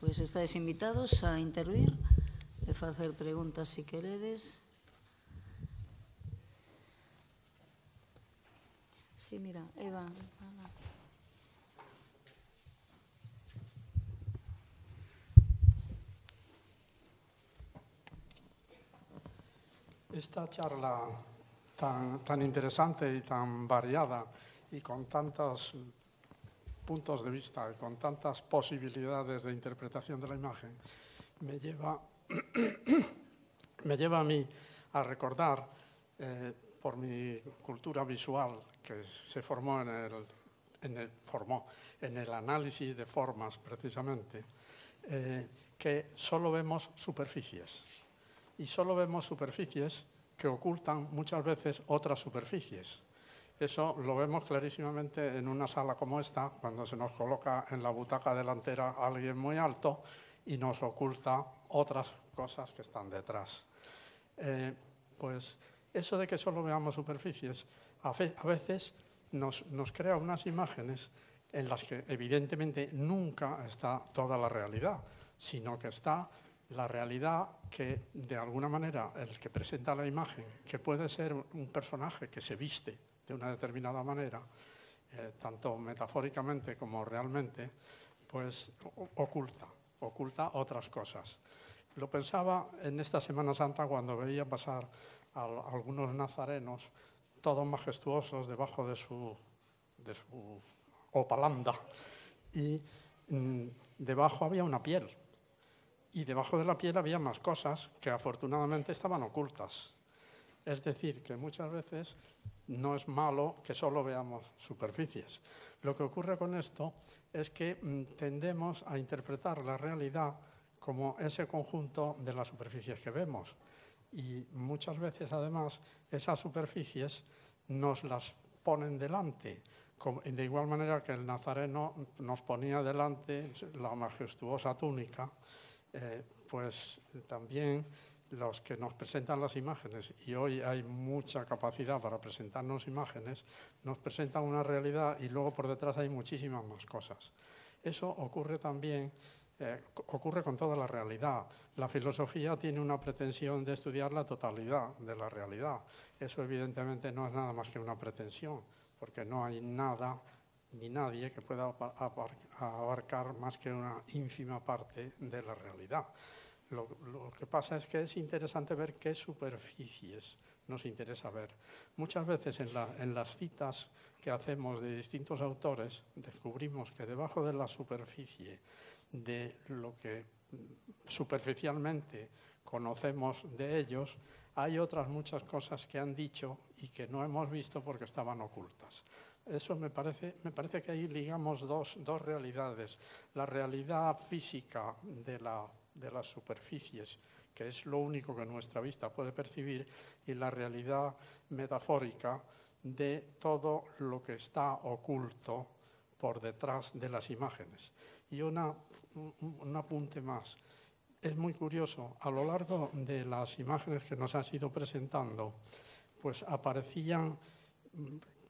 Pues estáis invitados a intervir a hacer preguntas si queredes. Sí, mira, Eva. Esta charla tan, tan interesante y tan variada y con tantas puntos de vista, con tantas posibilidades de interpretación de la imagen, me lleva, a mí a recordar, eh, por mi cultura visual, que se formó en el, formó el análisis de formas precisamente, eh, que solo vemos superficies. Y solo vemos superficies que ocultan muchas veces otras superficies. Eso lo vemos clarísimamente en una sala como esta, cuando se nos coloca en la butaca delantera alguien muy alto y nos oculta otras cosas que están detrás. Eh, pues eso de que solo veamos superficies a, veces nos crea unas imágenes en las que evidentemente nunca está toda la realidad, sino que está la realidad que de alguna manera el que presenta la imagen, que puede ser un personaje que se viste de una determinada manera, eh, tanto metafóricamente como realmente, pues oculta, oculta otras cosas. Lo pensaba en esta Semana Santa cuando veía pasar a algunos nazarenos, todos majestuosos debajo de su, de su opalanda, y mm, debajo había una piel. Y debajo de la piel había más cosas que afortunadamente estaban ocultas. Es decir, que muchas veces no es malo que solo veamos superficies. Lo que ocurre con esto es que mm, tendemos a interpretar la realidad como ese conjunto de las superficies que vemos. Y muchas veces, además, esas superficies nos las ponen delante, de igual manera que el nazareno nos ponía delante la majestuosa túnica, eh, pues también los que nos presentan las imágenes, y hoy hay mucha capacidad para presentarnos imágenes, nos presentan una realidad y luego por detrás hay muchísimas más cosas. Eso ocurre también, eh, ocurre con toda la realidad. La filosofía tiene una pretensión de estudiar la totalidad de la realidad. Eso evidentemente no es nada más que una pretensión, porque no hay nada ni nadie que pueda abarcar más que una ínfima parte de la realidad. Lo, que pasa es que es interesante ver qué superficies nos interesa ver. Muchas veces en, en las citas que hacemos de distintos autores descubrimos que debajo de la superficie de lo que superficialmente conocemos de ellos, hay otras muchas cosas que han dicho y que no hemos visto porque estaban ocultas. Eso me parece, me parece que ahí ligamos dos, dos realidades, la realidad física de la de las superficies, que es lo único que nuestra vista puede percibir, y la realidad metafórica de todo lo que está oculto por detrás de las imágenes. Y un apunte más. Es muy curioso, a lo largo de las imágenes que nos han ido presentando, pues aparecían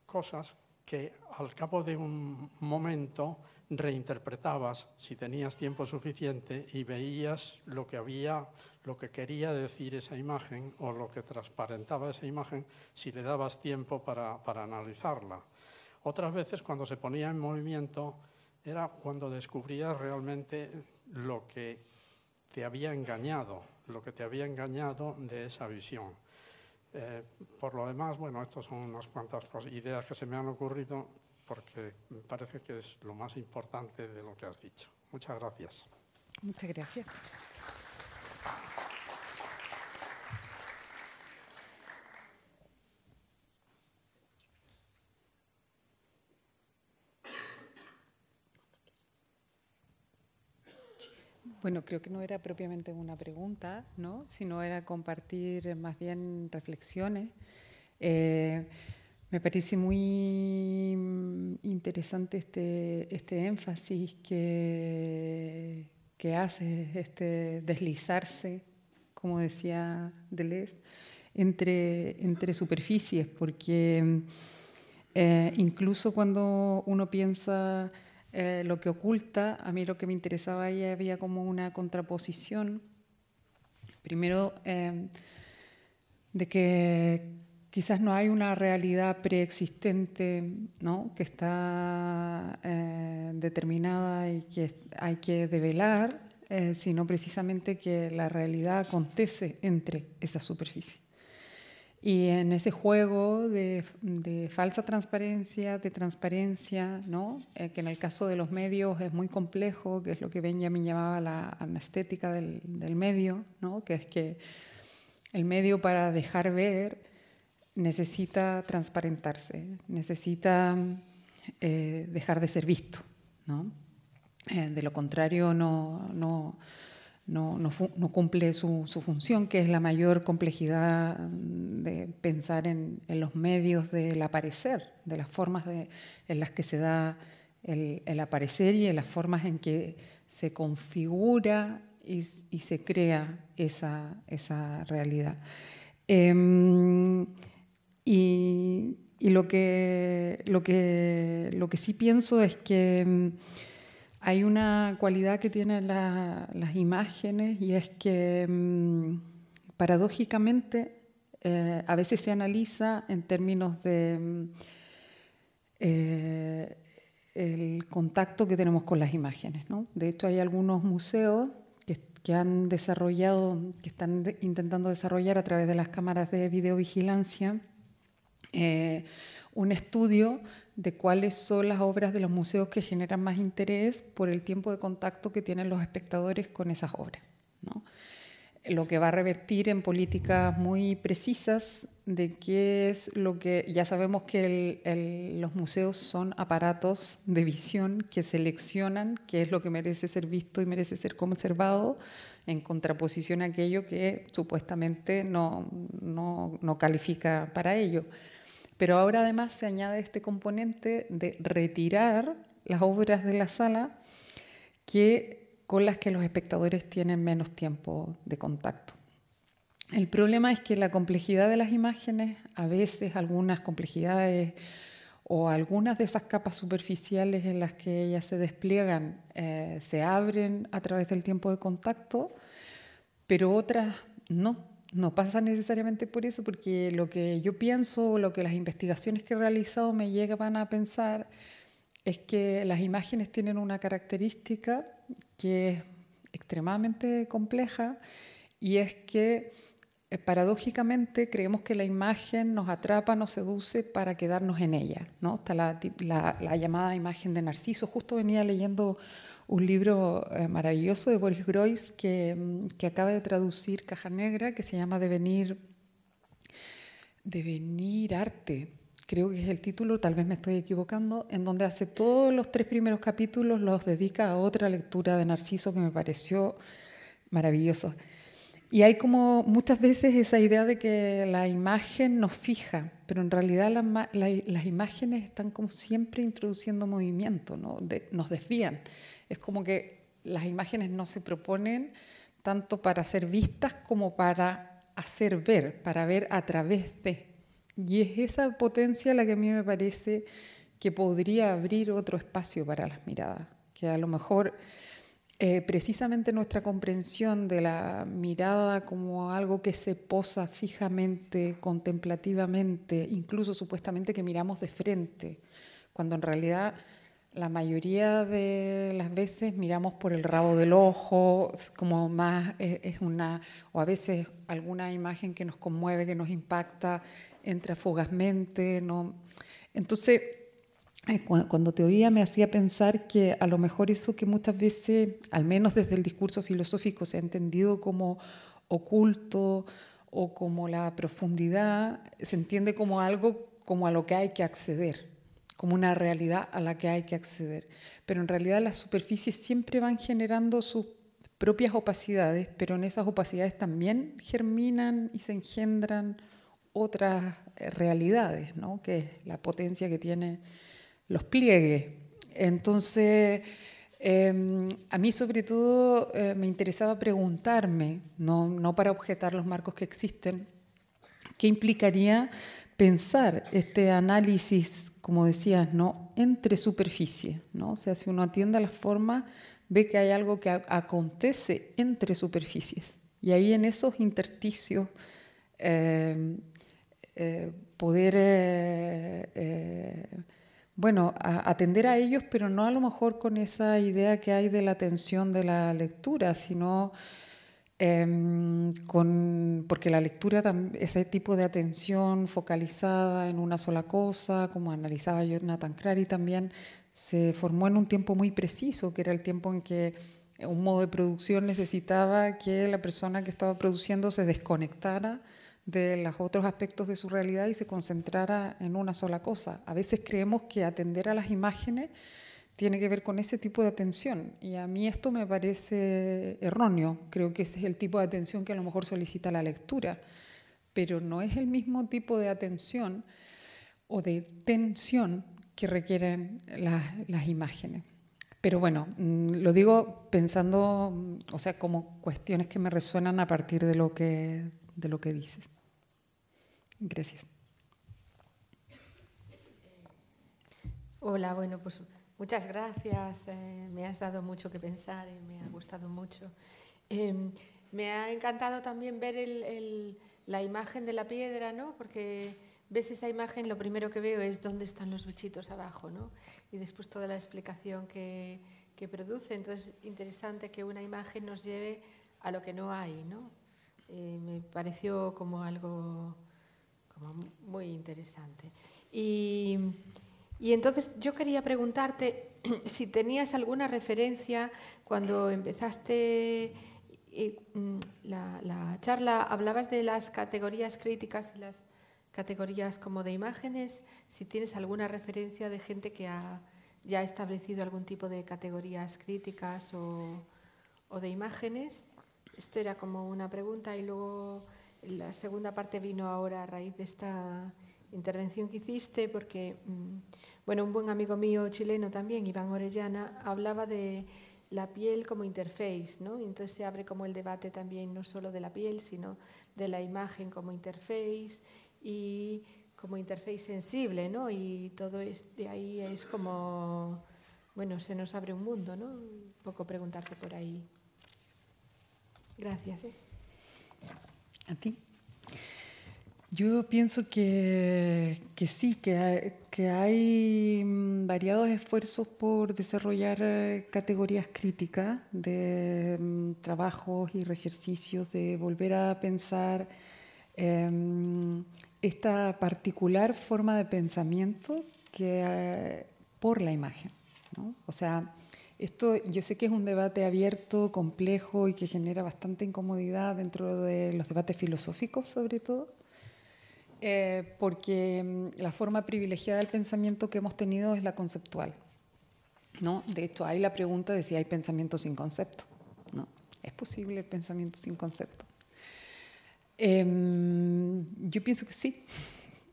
cosas que al cabo de un momento reinterpretabas si tenías tiempo suficiente y veías lo que había, lo que quería decir esa imagen o lo que transparentaba esa imagen si le dabas tiempo para, analizarla. Otras veces cuando se ponía en movimiento era cuando descubrías realmente lo que te había engañado, lo que te había engañado de esa visión. Eh, por lo demás, bueno, estas son unas cuantas ideas que se me han ocurrido porque me parece que es lo más importante de lo que has dicho. Muchas gracias. Muchas gracias. Bueno, creo que no era propiamente una pregunta, ¿no? sino era compartir más bien reflexiones. Eh, me parece muy mm, interesante este, este énfasis que, hace, este deslizarse, como decía Deleuze, entre, entre superficies, porque eh, incluso cuando uno piensa eh, lo que oculta, a mí lo que me interesaba ahí había como una contraposición, primero, eh, de que quizás no hay una realidad preexistente ¿no? que está eh, determinada y que hay que develar, eh, sino precisamente que la realidad acontece entre esa superficie. Y en ese juego de, falsa transparencia, de transparencia, ¿no? Eh, que en el caso de los medios es muy complejo, que es lo que Benjamin llamaba la anestética del, del medio, ¿no? que es que el medio para dejar ver necesita transparentarse, necesita eh, dejar de ser visto. Eh, de lo contrario, no, no, cumple su, función, que es la mayor complejidad de pensar en, los medios del aparecer, de las formas en las que se da el, aparecer y en las formas en que se configura y, se crea esa, realidad. Em, y lo que, sí pienso es que mm, hay una cualidad que tienen las imágenes y es que mm, paradójicamente eh, a veces se analiza en términos de mm, eh, el contacto que tenemos con las imágenes. De hecho, hay algunos museos que, han desarrollado, que están intentando desarrollar a través de las cámaras de videovigilancia eh, un estudio de cuáles son las obras de los museos que generan más interés por el tiempo de contacto que tienen los espectadores con esas obras. Lo que va a revertir en políticas muy precisas de qué es lo que ya sabemos que los museos son aparatos de visión que seleccionan qué es lo que merece ser visto y merece ser conservado en contraposición a aquello que supuestamente no califica para ello. Pero ahora además se añade este componente de retirar las obras de la sala que, con las que los espectadores tienen menos tiempo de contacto. El problema es que la complejidad de las imágenes, a veces algunas complejidades o algunas de esas capas superficiales en las que ellas se despliegan, eh, se abren a través del tiempo de contacto, pero otras no no pasa necesariamente por eso, porque lo que yo pienso, lo que las investigaciones que he realizado me llevan a pensar, es que las imágenes tienen una característica que es extremadamente compleja y es que eh, paradójicamente creemos que la imagen nos atrapa, nos seduce para quedarnos en ella. ¿no? Está la, la llamada imagen de Narciso. Justo venía leyendo un libro eh, maravilloso de Boris Groys mm, que, acaba de traducir Caja Negra, que se llama Devenir, Devenir Arte, creo que es el título, tal vez me estoy equivocando, en donde hace todos los tres primeros capítulos los dedica a otra lectura de Narciso que me pareció maravilloso. Y hay como muchas veces esa idea de que la imagen nos fija, pero en realidad las imágenes están como siempre introduciendo movimiento, ¿no? nos desvían. Es como que las imágenes no se proponen tanto para ser vistas como para hacer ver, para ver a través de. Y es esa potencia la que a mí me parece que podría abrir otro espacio para las miradas, que a lo mejor eh, precisamente nuestra comprensión de la mirada como algo que se posa fijamente, contemplativamente, incluso supuestamente que miramos de frente, cuando en realidad la mayoría de las veces miramos por el rabo del ojo, como más eh, es una, o a veces alguna imagen que nos conmueve, que nos impacta, entra fugazmente, ¿no? Entonces, cuando te oía me hacía pensar que a lo mejor eso que muchas veces, al menos desde el discurso filosófico, se ha entendido como oculto o como la profundidad, se entiende como algo como a lo que hay que acceder, como una realidad a la que hay que acceder. Pero en realidad las superficies siempre van generando sus propias opacidades, pero en esas opacidades también germinan y se engendran otras eh, realidades, ¿no? que es la potencia que tiene los pliegues. Entonces, em, a mí sobre todo eh, me interesaba preguntarme, no, para objetar los marcos que existen, qué implicaría pensar este análisis, como decías, ¿no? entre superficie. ¿no? O sea, si uno atiende a la forma, ve que hay algo que acontece entre superficies. Y ahí en esos intersticios em, eh, poder eh, bueno, atender a ellos, pero no a lo mejor con esa idea que hay de la atención de la lectura, sino em, con, porque la lectura, ese tipo de atención focalizada en una sola cosa, como analizaba Jonathan Crary también, se formó en un tiempo muy preciso, que era el tiempo en que un modo de producción necesitaba que la persona que estaba produciendo se desconectara de los otros aspectos de su realidad y se concentrara en una sola cosa. A veces creemos que atender a las imágenes tiene que ver con ese tipo de atención y a mí esto me parece erróneo. Creo que ese es el tipo de atención que a lo mejor solicita la lectura, pero no es el mismo tipo de atención o de tensión que requieren las, las imágenes. Pero bueno, mm, lo digo pensando, mm, o sea, como cuestiones que me resuenan a partir de lo que, de lo que dices. Gracias. Hola, bueno, pues muchas gracias. Eh, me has dado mucho que pensar y me ha gustado mucho. Em, me ha encantado también ver la imagen de la piedra, ¿no? Porque ves esa imagen, lo primero que veo es dónde están los bichitos abajo, ¿no? Y después toda la explicación que, produce. Entonces, interesante que una imagen nos lleve a lo que no hay, ¿no? Eh, me pareció como algo muy interesante. Y, entonces yo quería preguntarte si tenías alguna referencia cuando empezaste mm, la, charla, hablabas de las categorías críticas y las categorías como de imágenes, si tienes alguna referencia de gente que ha ya establecido algún tipo de categorías críticas o de imágenes. Esto era como una pregunta y luego la segunda parte vino ahora a raíz de esta intervención que hiciste, porque mm, bueno, un buen amigo mío chileno también, Iván Orellana, hablaba de la piel como interface, ¿no? Entonces se abre como el debate también no solo de la piel, sino de la imagen como interface y como interface sensible, ¿no? Y todo es, de ahí es como, bueno, se nos abre un mundo, ¿no? Un poco preguntarte por ahí. Gracias. ¿eh? A ti. Yo pienso que, sí, que hay, que hay, mm, variados esfuerzos por desarrollar eh, categorías críticas de mm, trabajos y ejercicios, de volver a pensar em, esta particular forma de pensamiento que, eh, por la imagen. O sea, esto yo sé que es un debate abierto, complejo y que genera bastante incomodidad dentro de los debates filosóficos sobre todo, eh, porque mm, la forma privilegiada del pensamiento que hemos tenido es la conceptual. ¿no? De hecho, hay la pregunta de si hay pensamiento sin concepto. ¿no? ¿Es posible el pensamiento sin concepto? Em, yo pienso que sí,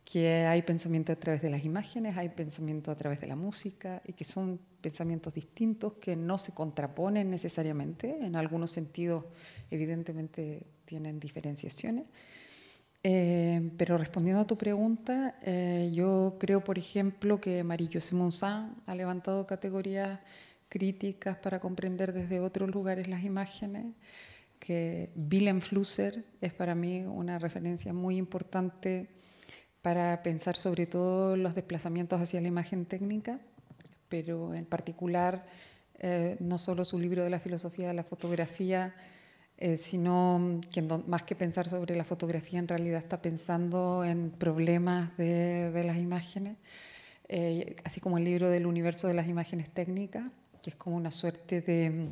que hay pensamiento a través de las imágenes, hay pensamiento a través de la música y que son pensamientos distintos que no se contraponen necesariamente, en algunos sentidos evidentemente tienen diferenciaciones. Eh, pero respondiendo a tu pregunta, eh, yo creo, por ejemplo, que Marillo josé ha levantado categorías críticas para comprender desde otros lugares las imágenes, que Willem Flusser es para mí una referencia muy importante para pensar sobre todo los desplazamientos hacia la imagen técnica pero en particular eh, no solo su libro de la filosofía de la fotografía, eh, sino mm, que más que pensar sobre la fotografía en realidad está pensando en problemas de, las imágenes, eh, así como el libro del universo de las imágenes técnicas, que es como una suerte de mm,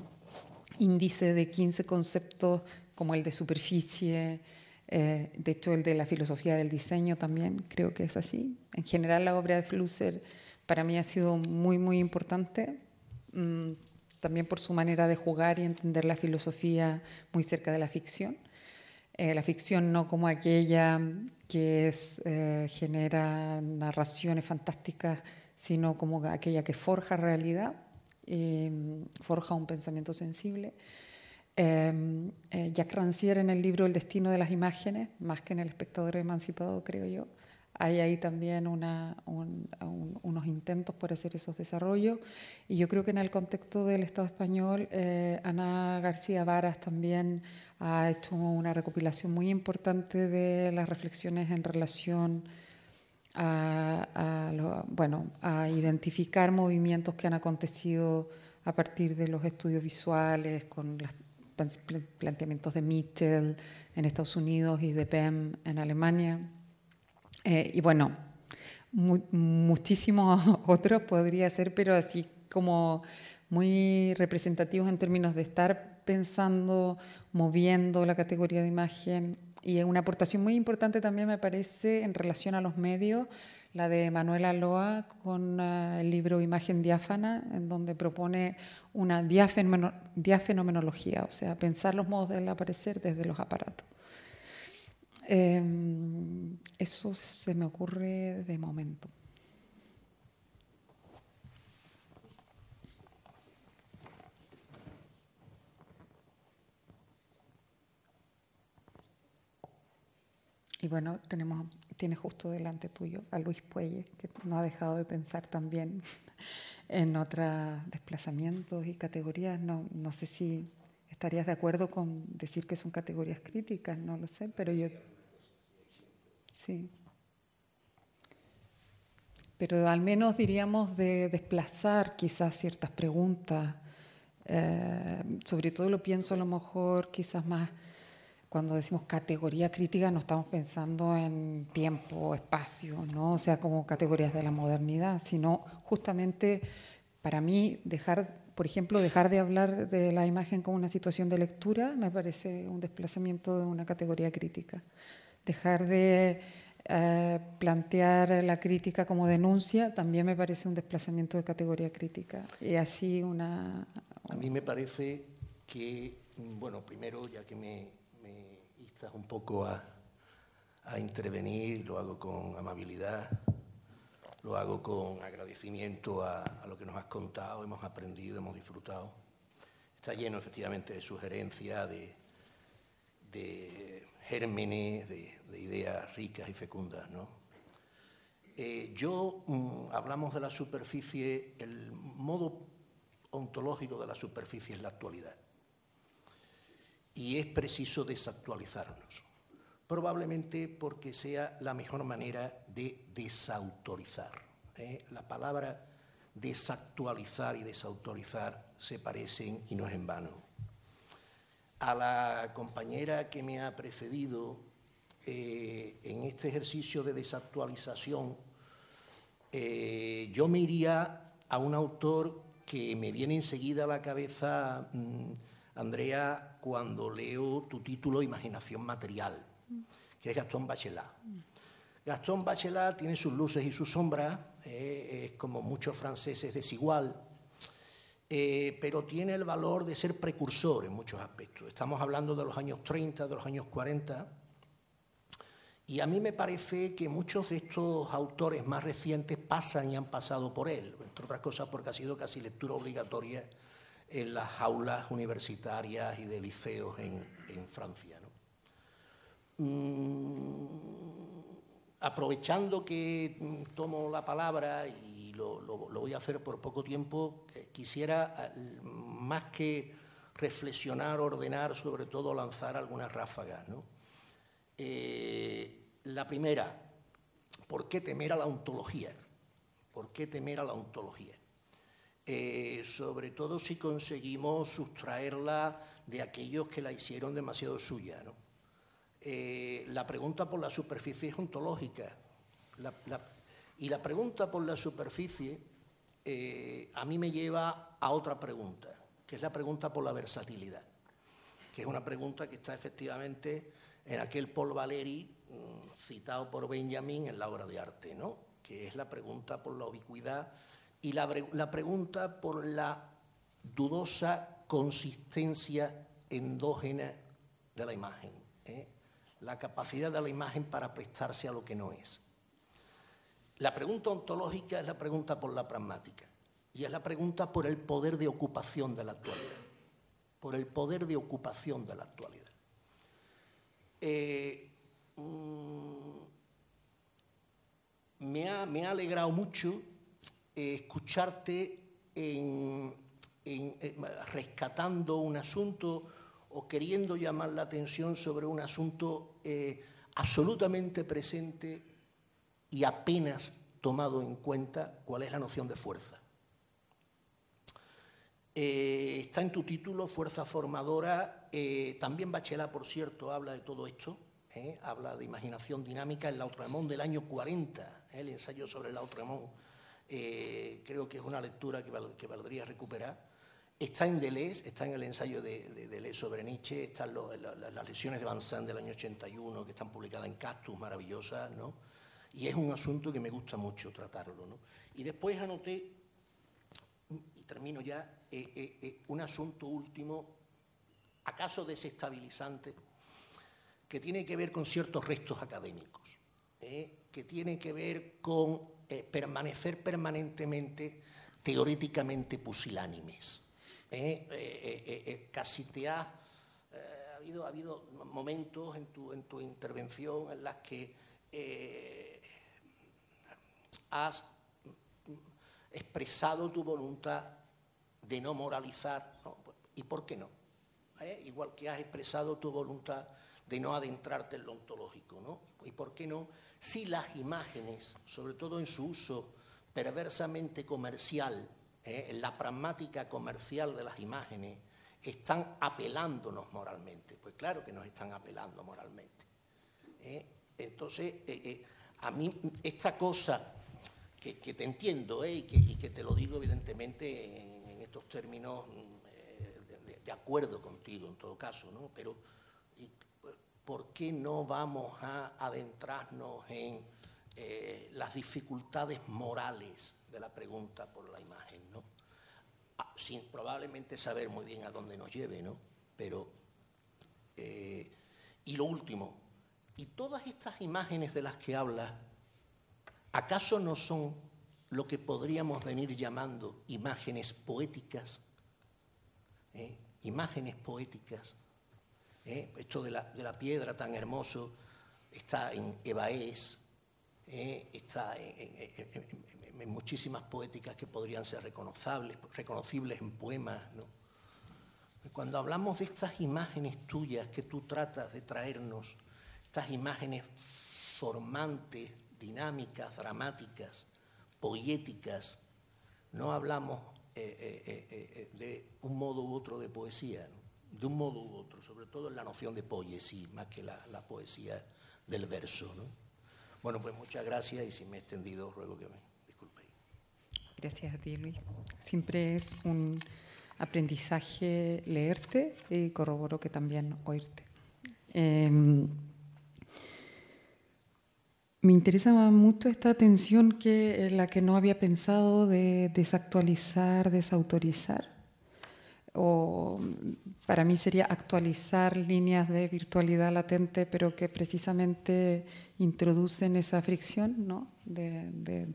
índice de 15 conceptos como el de superficie, de hecho el de la filosofía del diseño también creo que es así. En general la obra de Flusser para mí ha sido muy, muy importante, mm, también por su manera de jugar y entender la filosofía muy cerca de la ficción. Eh, la ficción no como aquella que es, eh, genera narraciones fantásticas, sino como aquella que forja realidad, y mm, forja un pensamiento sensible. Em, eh, Jacques Rancière en el libro El destino de las imágenes, más que en El espectador emancipado, creo yo, hay ahí también unos intentos por hacer esos desarrollos. Y yo creo que en el contexto del Estado español, eh, Ana García Varas también ha hecho una recopilación muy importante de las reflexiones en relación a, bueno, a identificar movimientos que han acontecido a partir de los estudios visuales, con los planteamientos de Mitchell en Estados Unidos y de PEM en Alemania. Eh, y bueno, muchísimos otros podría ser, pero así como muy representativos en términos de estar pensando, moviendo la categoría de imagen. Y una aportación muy importante también me parece en relación a los medios, la de Manuela Loa con eh, el libro Imagen diáfana, en donde propone una diafenomenología, o sea, pensar los modos del aparecer desde los aparatos. Eh, eso se me ocurre de momento. Y bueno, tenemos, tiene justo delante tuyo a Luis Puelle, que no ha dejado de pensar también en otros desplazamientos y categorías. No, no sé si estarías de acuerdo con decir que son categorías críticas, no lo sé, pero yo Sí. Pero al menos diríamos de desplazar quizás ciertas preguntas. Eh, sobre todo lo pienso a lo mejor quizás más cuando decimos categoría crítica no estamos pensando en tiempo, espacio, ¿no? O sea, como categorías de la modernidad, sino justamente para mí dejar, por ejemplo, dejar de hablar de la imagen como una situación de lectura me parece un desplazamiento de una categoría crítica dejar de eh, plantear la crítica como denuncia también me parece un desplazamiento de categoría crítica. Y así una... A mí me parece que, bueno, primero, ya que me, instas un poco a, intervenir, lo hago con amabilidad, lo hago con agradecimiento a, lo que nos has contado, hemos aprendido, hemos disfrutado. Está lleno efectivamente de sugerencias, de, de gérmenes de, ideas ricas y fecundas. Eh, yo, mm, hablamos de la superficie, el modo ontológico de la superficie es la actualidad. Y es preciso desactualizarnos, probablemente porque sea la mejor manera de desautorizar. ¿eh? La palabra desactualizar y desautorizar se parecen y no es en vano a la compañera que me ha precedido eh, en este ejercicio de desactualización, eh, yo me iría a un autor que me viene enseguida a la cabeza, mm, Andrea, cuando leo tu título Imaginación Material, que es Gastón Bachelard. Gastón Bachelard tiene sus luces y sus sombras, eh, es como muchos franceses desigual, eh, pero tiene el valor de ser precursor en muchos aspectos. Estamos hablando de los años 30, de los años 40, y a mí me parece que muchos de estos autores más recientes pasan y han pasado por él, entre otras cosas porque ha sido casi lectura obligatoria en las aulas universitarias y de liceos en, Francia. Mm, aprovechando que mm, tomo la palabra y lo, voy a hacer por poco tiempo, quisiera más que reflexionar, ordenar, sobre todo lanzar algunas ráfagas. Eh, la primera, ¿por qué temer a la ontología? ¿Por qué temer a la ontología? Eh, sobre todo si conseguimos sustraerla de aquellos que la hicieron demasiado suya. ¿no? Eh, la pregunta por la superficie es ontológica. La, y la pregunta por la superficie eh, a mí me lleva a otra pregunta, que es la pregunta por la versatilidad, que es una pregunta que está efectivamente en aquel Paul Valéry mm, citado por Benjamin en la obra de arte, ¿no? que es la pregunta por la ubicuidad y la, pregunta por la dudosa consistencia endógena de la imagen, ¿eh? la capacidad de la imagen para prestarse a lo que no es. La pregunta ontológica es la pregunta por la pragmática y es la pregunta por el poder de ocupación de la actualidad. Por el poder de ocupación de la actualidad. Eh, mm, me, ha, alegrado mucho eh, escucharte eh, rescatando un asunto o queriendo llamar la atención sobre un asunto absolutamente presente y apenas tomado en cuenta cuál es la noción de fuerza. Eh, está en tu título, Fuerza Formadora. Eh, también Bachelard, por cierto, habla de todo esto. ¿eh? habla de imaginación dinámica en Lautramón del año 40, el ensayo sobre Lautramón. creo que es una lectura que, que, valdría recuperar. Está en Deleuze, está en el ensayo de, Deleuze sobre Nietzsche, están las lesiones de Zandt del año 81, que están publicadas en Cactus, maravillosas, ¿no? Y es un asunto que me gusta mucho tratarlo. ¿no? Y después anoté, y termino ya, eh, eh, eh, un asunto último, acaso desestabilizante, que tiene que ver con ciertos restos académicos, que tiene que ver con permanecer permanentemente teóricamente, pusilánimes. casi te ha, ha, habido, ha habido momentos en tu, en tu intervención en las que has expresado tu voluntad de no moralizar, ¿y por qué no? ¿Eh? Igual que has expresado tu voluntad de no adentrarte en lo ontológico, ¿no? ¿Y por qué no? Si las imágenes, sobre todo en su uso perversamente comercial, ¿eh? en la pragmática comercial de las imágenes, están apelándonos moralmente. Pues claro que nos están apelando moralmente. ¿Eh? Entonces, a mí esta cosa que, te entiendo eh, y, que, te lo digo evidentemente en, estos términos mm, eh, de, acuerdo contigo en todo caso, ¿no? Pero ¿por qué no vamos a adentrarnos en eh, las dificultades morales de la pregunta por la imagen, ¿no? Ah, sin probablemente saber muy bien a dónde nos lleve, ¿no? Pero, y lo último, y todas estas imágenes de las que hablas, ¿acaso no son lo que podríamos venir llamando imágenes poéticas? ¿Eh? Imágenes poéticas. ¿Eh? Esto de la, piedra tan hermoso está en Ebaés, ¿eh? está en, muchísimas poéticas que podrían ser reconocibles, reconocibles en poemas. Cuando hablamos de estas imágenes tuyas que tú tratas de traernos, estas imágenes formantes dinámicas, dramáticas, poéticas. No hablamos eh, eh, eh, de un modo u otro de poesía, de un modo u otro, sobre todo en la noción de poesía, más que la, poesía del verso. ¿no? Bueno, pues muchas gracias y si me he extendido, ruego que me disculpéis. Gracias a ti, Luis. Siempre es un aprendizaje leerte y corroboro que también oírte. Em, me interesa mucho esta tensión que en eh, la que no había pensado de desactualizar, desautorizar. O para mí sería actualizar líneas de virtualidad latente, pero que precisamente introducen esa fricción, ¿no? De,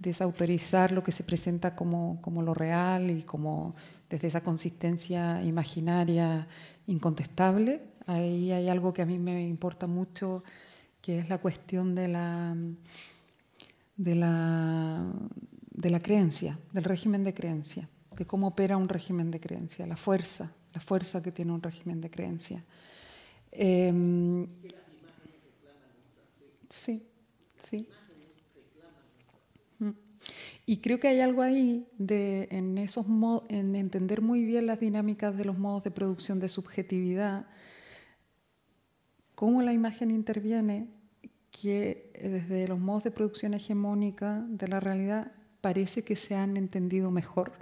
desautorizar lo que se presenta como, como lo real y como desde esa consistencia imaginaria incontestable. Ahí hay algo que a mí me importa mucho que es la cuestión de la, de la, de la creencia, del régimen de creencia, de cómo opera un régimen de creencia, la fuerza, la fuerza que tiene un régimen de creencia. Em, sí, sí. Mm. Y creo que hay algo ahí en, esos en entender muy bien las dinámicas de los modos de producción de subjetividad cómo la imagen interviene, que eh, desde los modos de producción hegemónica de la realidad parece que se han entendido mejor,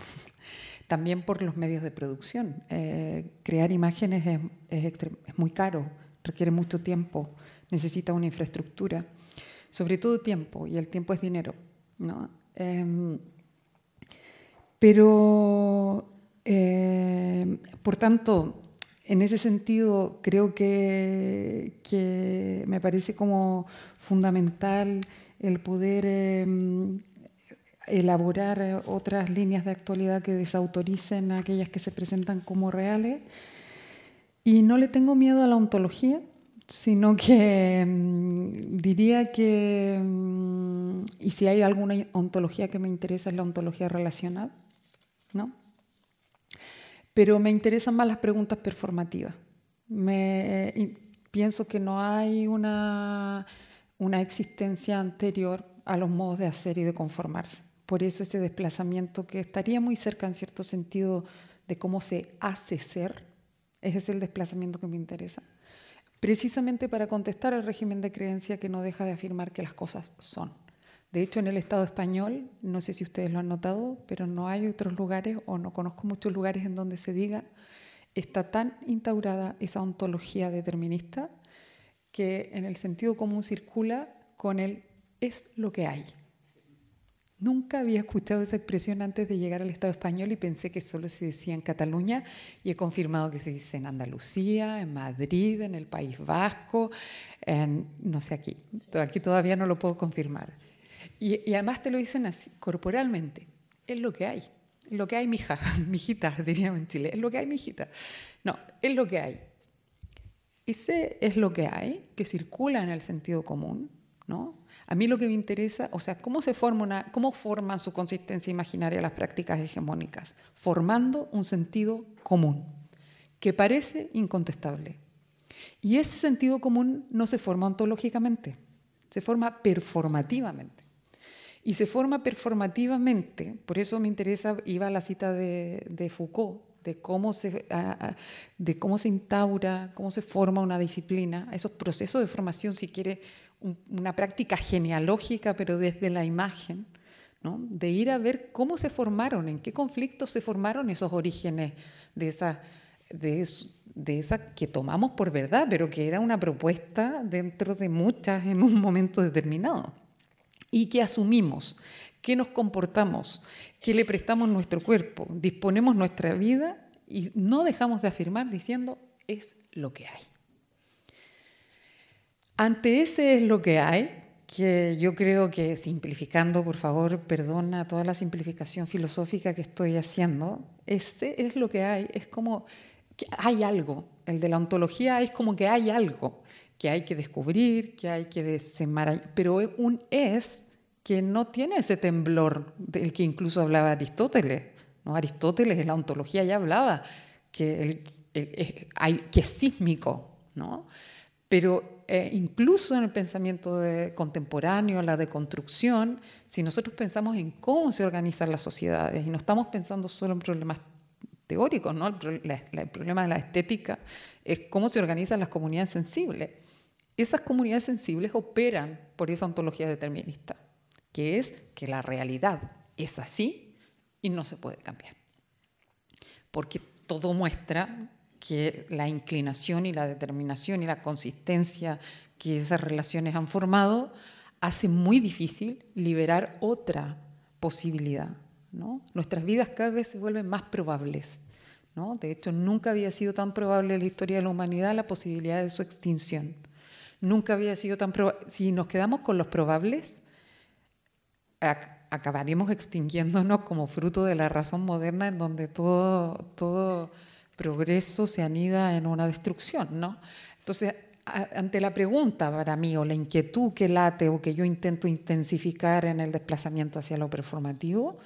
también por los medios de producción. Eh, crear imágenes es, muy caro, requiere mucho tiempo, necesita una infraestructura, sobre todo tiempo, y el tiempo es dinero. Em, pero, eh, por tanto, en ese sentido, creo que, me parece como fundamental el poder em, elaborar otras líneas de actualidad que desautoricen a aquellas que se presentan como reales. Y no le tengo miedo a la ontología, sino que em, diría que, em, y si hay alguna ontología que me interesa, es la ontología relacional, ¿no? pero me interesan más las preguntas performativas. pienso que no hay una existencia anterior a los modos de hacer y de conformarse. Por eso ese desplazamiento que estaría muy cerca en cierto sentido de cómo se hace ser, ese es el desplazamiento que me interesa. Precisamente para contestar al régimen de creencia que no deja de afirmar que las cosas son. De hecho, en el Estado español, no sé si ustedes lo han notado, pero no hay otros lugares o no conozco muchos lugares en donde se diga, está tan instaurada esa ontología determinista que en el sentido común circula con el es lo que hay. Nunca había escuchado esa expresión antes de llegar al Estado español y pensé que solo se decía en Cataluña y he confirmado que se dice en Andalucía, en Madrid, en el País Vasco, en no sé aquí. Aquí todavía no lo puedo confirmar. Y, además te lo dicen así, corporalmente. Es lo que hay. Es lo que hay, mija, mijita, diríamos en Chile. Es lo que hay, mijita. No, es lo que hay. Ese es lo que hay, que circula en el sentido común, ¿no? A mí lo que me interesa, o sea, ¿cómo se forma una, cómo forman su consistencia imaginaria las prácticas hegemónicas? Formando un sentido común, que parece incontestable. Y ese sentido común no se forma ontológicamente, se forma performativamente y se forma performativamente. Por eso me interesa, iba a la cita de, Foucault, de cómo, se, de cómo se instaura, cómo se forma una disciplina, esos procesos de formación, si quiere, una práctica genealógica, pero desde la imagen, ¿no? de ir a ver cómo se formaron, en qué conflictos se formaron esos orígenes de esa, de esa que tomamos por verdad, pero que era una propuesta dentro de muchas en un momento determinado y que asumimos, que nos comportamos, que le prestamos nuestro cuerpo, disponemos nuestra vida y no dejamos de afirmar diciendo es lo que hay. Ante ese es lo que hay, que yo creo que simplificando, por favor, perdona toda la simplificación filosófica que estoy haciendo, ese es lo que hay, es como que hay algo, el de la ontología es como que hay algo que hay que descubrir, que hay que desenmarañar, pero un es que no tiene ese temblor del que incluso hablaba Aristóteles. ¿no? Aristóteles en la ontología ya hablaba que, hay, que es sísmico, ¿no? pero eh, incluso en el pensamiento de, contemporáneo, la deconstrucción, si nosotros pensamos en cómo se organizan las sociedades y no estamos pensando solo en problemas teóricos, ¿no? el problema de la estética es cómo se organizan las comunidades sensibles. Esas comunidades sensibles operan por esa ontología determinista que es que la realidad es así y no se puede cambiar. Porque todo muestra que la inclinación y la determinación y la consistencia que esas relaciones han formado hace muy difícil liberar otra posibilidad. Nuestras vidas cada vez se vuelven más probables. De hecho, nunca había sido tan probable en la historia de la humanidad la posibilidad de su extinción. Nunca había sido tan probable. Si nos quedamos con los probables, acabaríamos extinguiéndonos como fruto de la razón moderna en donde todo, todo progreso se anida en una destrucción, ¿no? Entonces, ante la pregunta para mí o la inquietud que late o que yo intento intensificar en el desplazamiento hacia lo performativo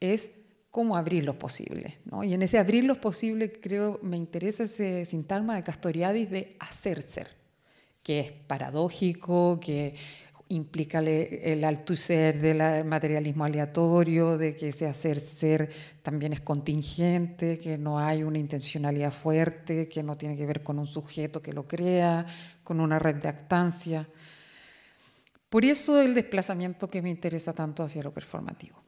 es cómo abrir los posibles. ¿no? Y en ese abrir los posibles creo me interesa ese sintagma de Castoriadis de hacer ser, que es paradójico, que, implica el altucer del materialismo aleatorio, de que ese hacer ser también es contingente, que no hay una intencionalidad fuerte, que no tiene que ver con un sujeto que lo crea, con una red de actancia. Por eso el desplazamiento que me interesa tanto hacia lo performativo.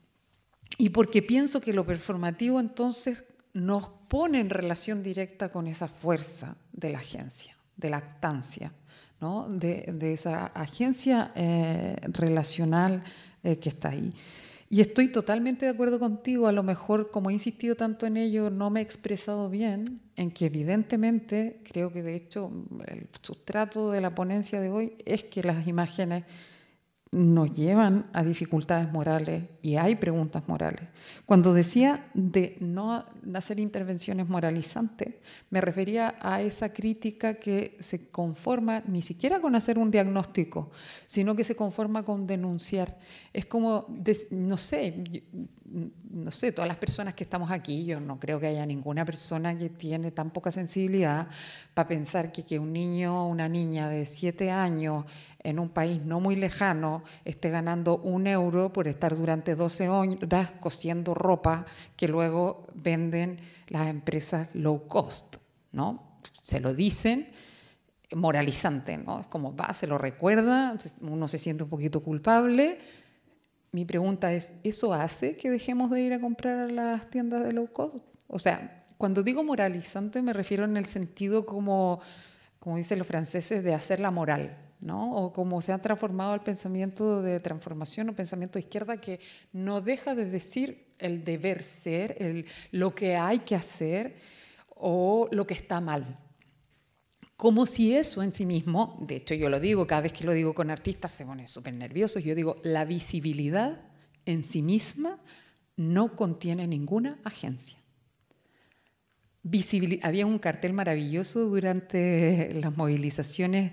Y porque pienso que lo performativo entonces nos pone en relación directa con esa fuerza de la agencia, de la actancia, de, esa agencia eh, relacional eh, que está ahí. Y estoy totalmente de acuerdo contigo, a lo mejor como he insistido tanto en ello, no me he expresado bien, en que evidentemente, creo que de hecho el sustrato de la ponencia de hoy es que las imágenes nos llevan a dificultades morales y hay preguntas morales. Cuando decía de no hacer intervenciones moralizantes, me refería a esa crítica que se conforma ni siquiera con hacer un diagnóstico, sino que se conforma con denunciar. Es como, no sé, no sé, todas las personas que estamos aquí, yo no creo que haya ninguna persona que tiene tan poca sensibilidad para pensar que, un niño o una niña de siete años en un país no muy lejano esté ganando un euro por estar durante 12 horas cosiendo ropa que luego venden las empresas low cost, ¿no? Se lo dicen moralizante, ¿no? Es como va, se lo recuerda, uno se siente un poquito culpable. Mi pregunta es, ¿eso hace que dejemos de ir a comprar a las tiendas de low cost? O sea, cuando digo moralizante me refiero en el sentido como, como dicen los franceses, de hacer la moral, o como se ha transformado el pensamiento de transformación o pensamiento de izquierda que no deja de decir el deber ser, el, lo que hay que hacer o lo que está mal. Como si eso en sí mismo, de hecho yo lo digo, cada vez que lo digo con artistas se ponen súper nerviosos, yo digo, la visibilidad en sí misma no contiene ninguna agencia. Había un cartel maravilloso durante las movilizaciones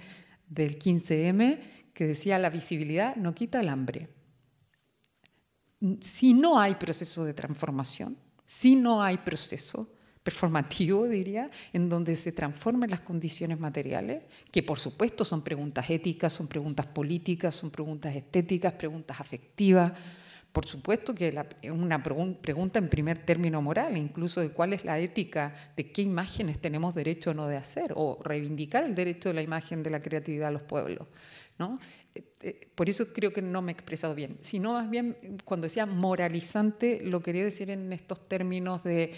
del 15M que decía la visibilidad no quita el hambre. Si no hay proceso de transformación, si no hay proceso performativo, diría, en donde se transformen las condiciones materiales, que por supuesto son preguntas éticas, son preguntas políticas, son preguntas estéticas, preguntas afectivas, por supuesto que es una pregunta en primer término moral, incluso de cuál es la ética, de qué imágenes tenemos derecho o no de hacer, o reivindicar el derecho de la imagen de la creatividad a los pueblos. ¿no? Eh, eh, por eso creo que no me he expresado bien. Sino más bien, cuando decía moralizante, lo quería decir en estos términos de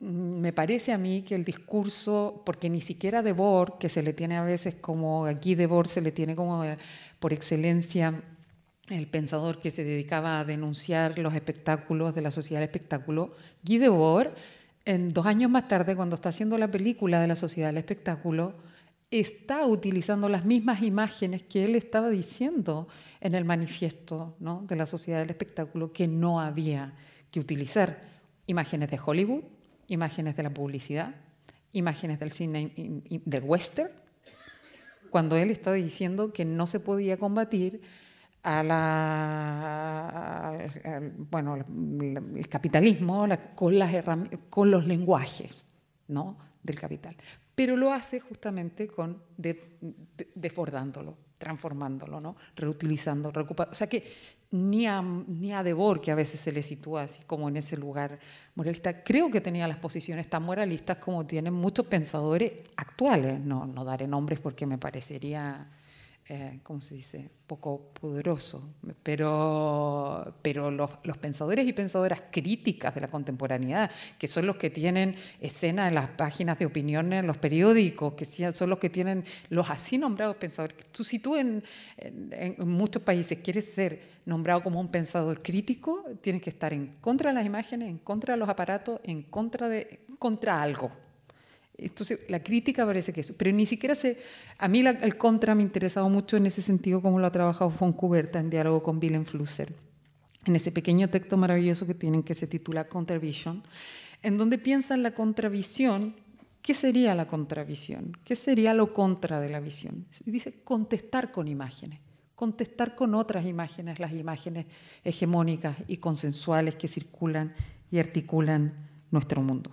mm, me parece a mí que el discurso, porque ni siquiera Debord, que se le tiene a veces como, aquí Debord se le tiene como eh, por excelencia el pensador que se dedicaba a denunciar los espectáculos de la sociedad del espectáculo, Guy Debord, en dos años más tarde, cuando está haciendo la película de la sociedad del espectáculo, está utilizando las mismas imágenes que él estaba diciendo en el manifiesto de la sociedad del espectáculo que no había que utilizar. Imágenes de Hollywood, imágenes de la publicidad, imágenes del cine del western, cuando él estaba diciendo que no se podía combatir a la, bueno, el capitalismo con, las con los lenguajes ¿no? del capital, pero lo hace justamente con de, desbordándolo, transformándolo, ¿no? reutilizando, recuperando. O sea que ni a, ni a Debord, que a veces se le sitúa así como en ese lugar moralista, creo que tenía las posiciones tan moralistas como tienen muchos pensadores actuales. No, no daré nombres porque me parecería eh, ¿cómo se dice?, poco poderoso, pero, pero los, pensadores y pensadoras críticas de la contemporaneidad, que son los que tienen escena en las páginas de opinión en los periódicos, que son los que tienen los así nombrados pensadores. si tú en, muchos países quieres ser nombrado como un pensador crítico, tienes que estar en contra de las imágenes, en contra de los aparatos, en contra de contra algo. Entonces, la crítica parece que eso, pero ni siquiera se... A mí el contra me ha interesado mucho en ese sentido, como lo ha trabajado Foncuberta en diálogo con Willem Flusser, en ese pequeño texto maravilloso que tienen que se titula Contravision, en donde piensan la contravisión, ¿qué sería la contravisión? ¿Qué sería lo contra de la visión? Dice contestar con imágenes contestar con otras imágenes, las imágenes hegemónicas y consensuales que circulan y articulan nuestro mundo.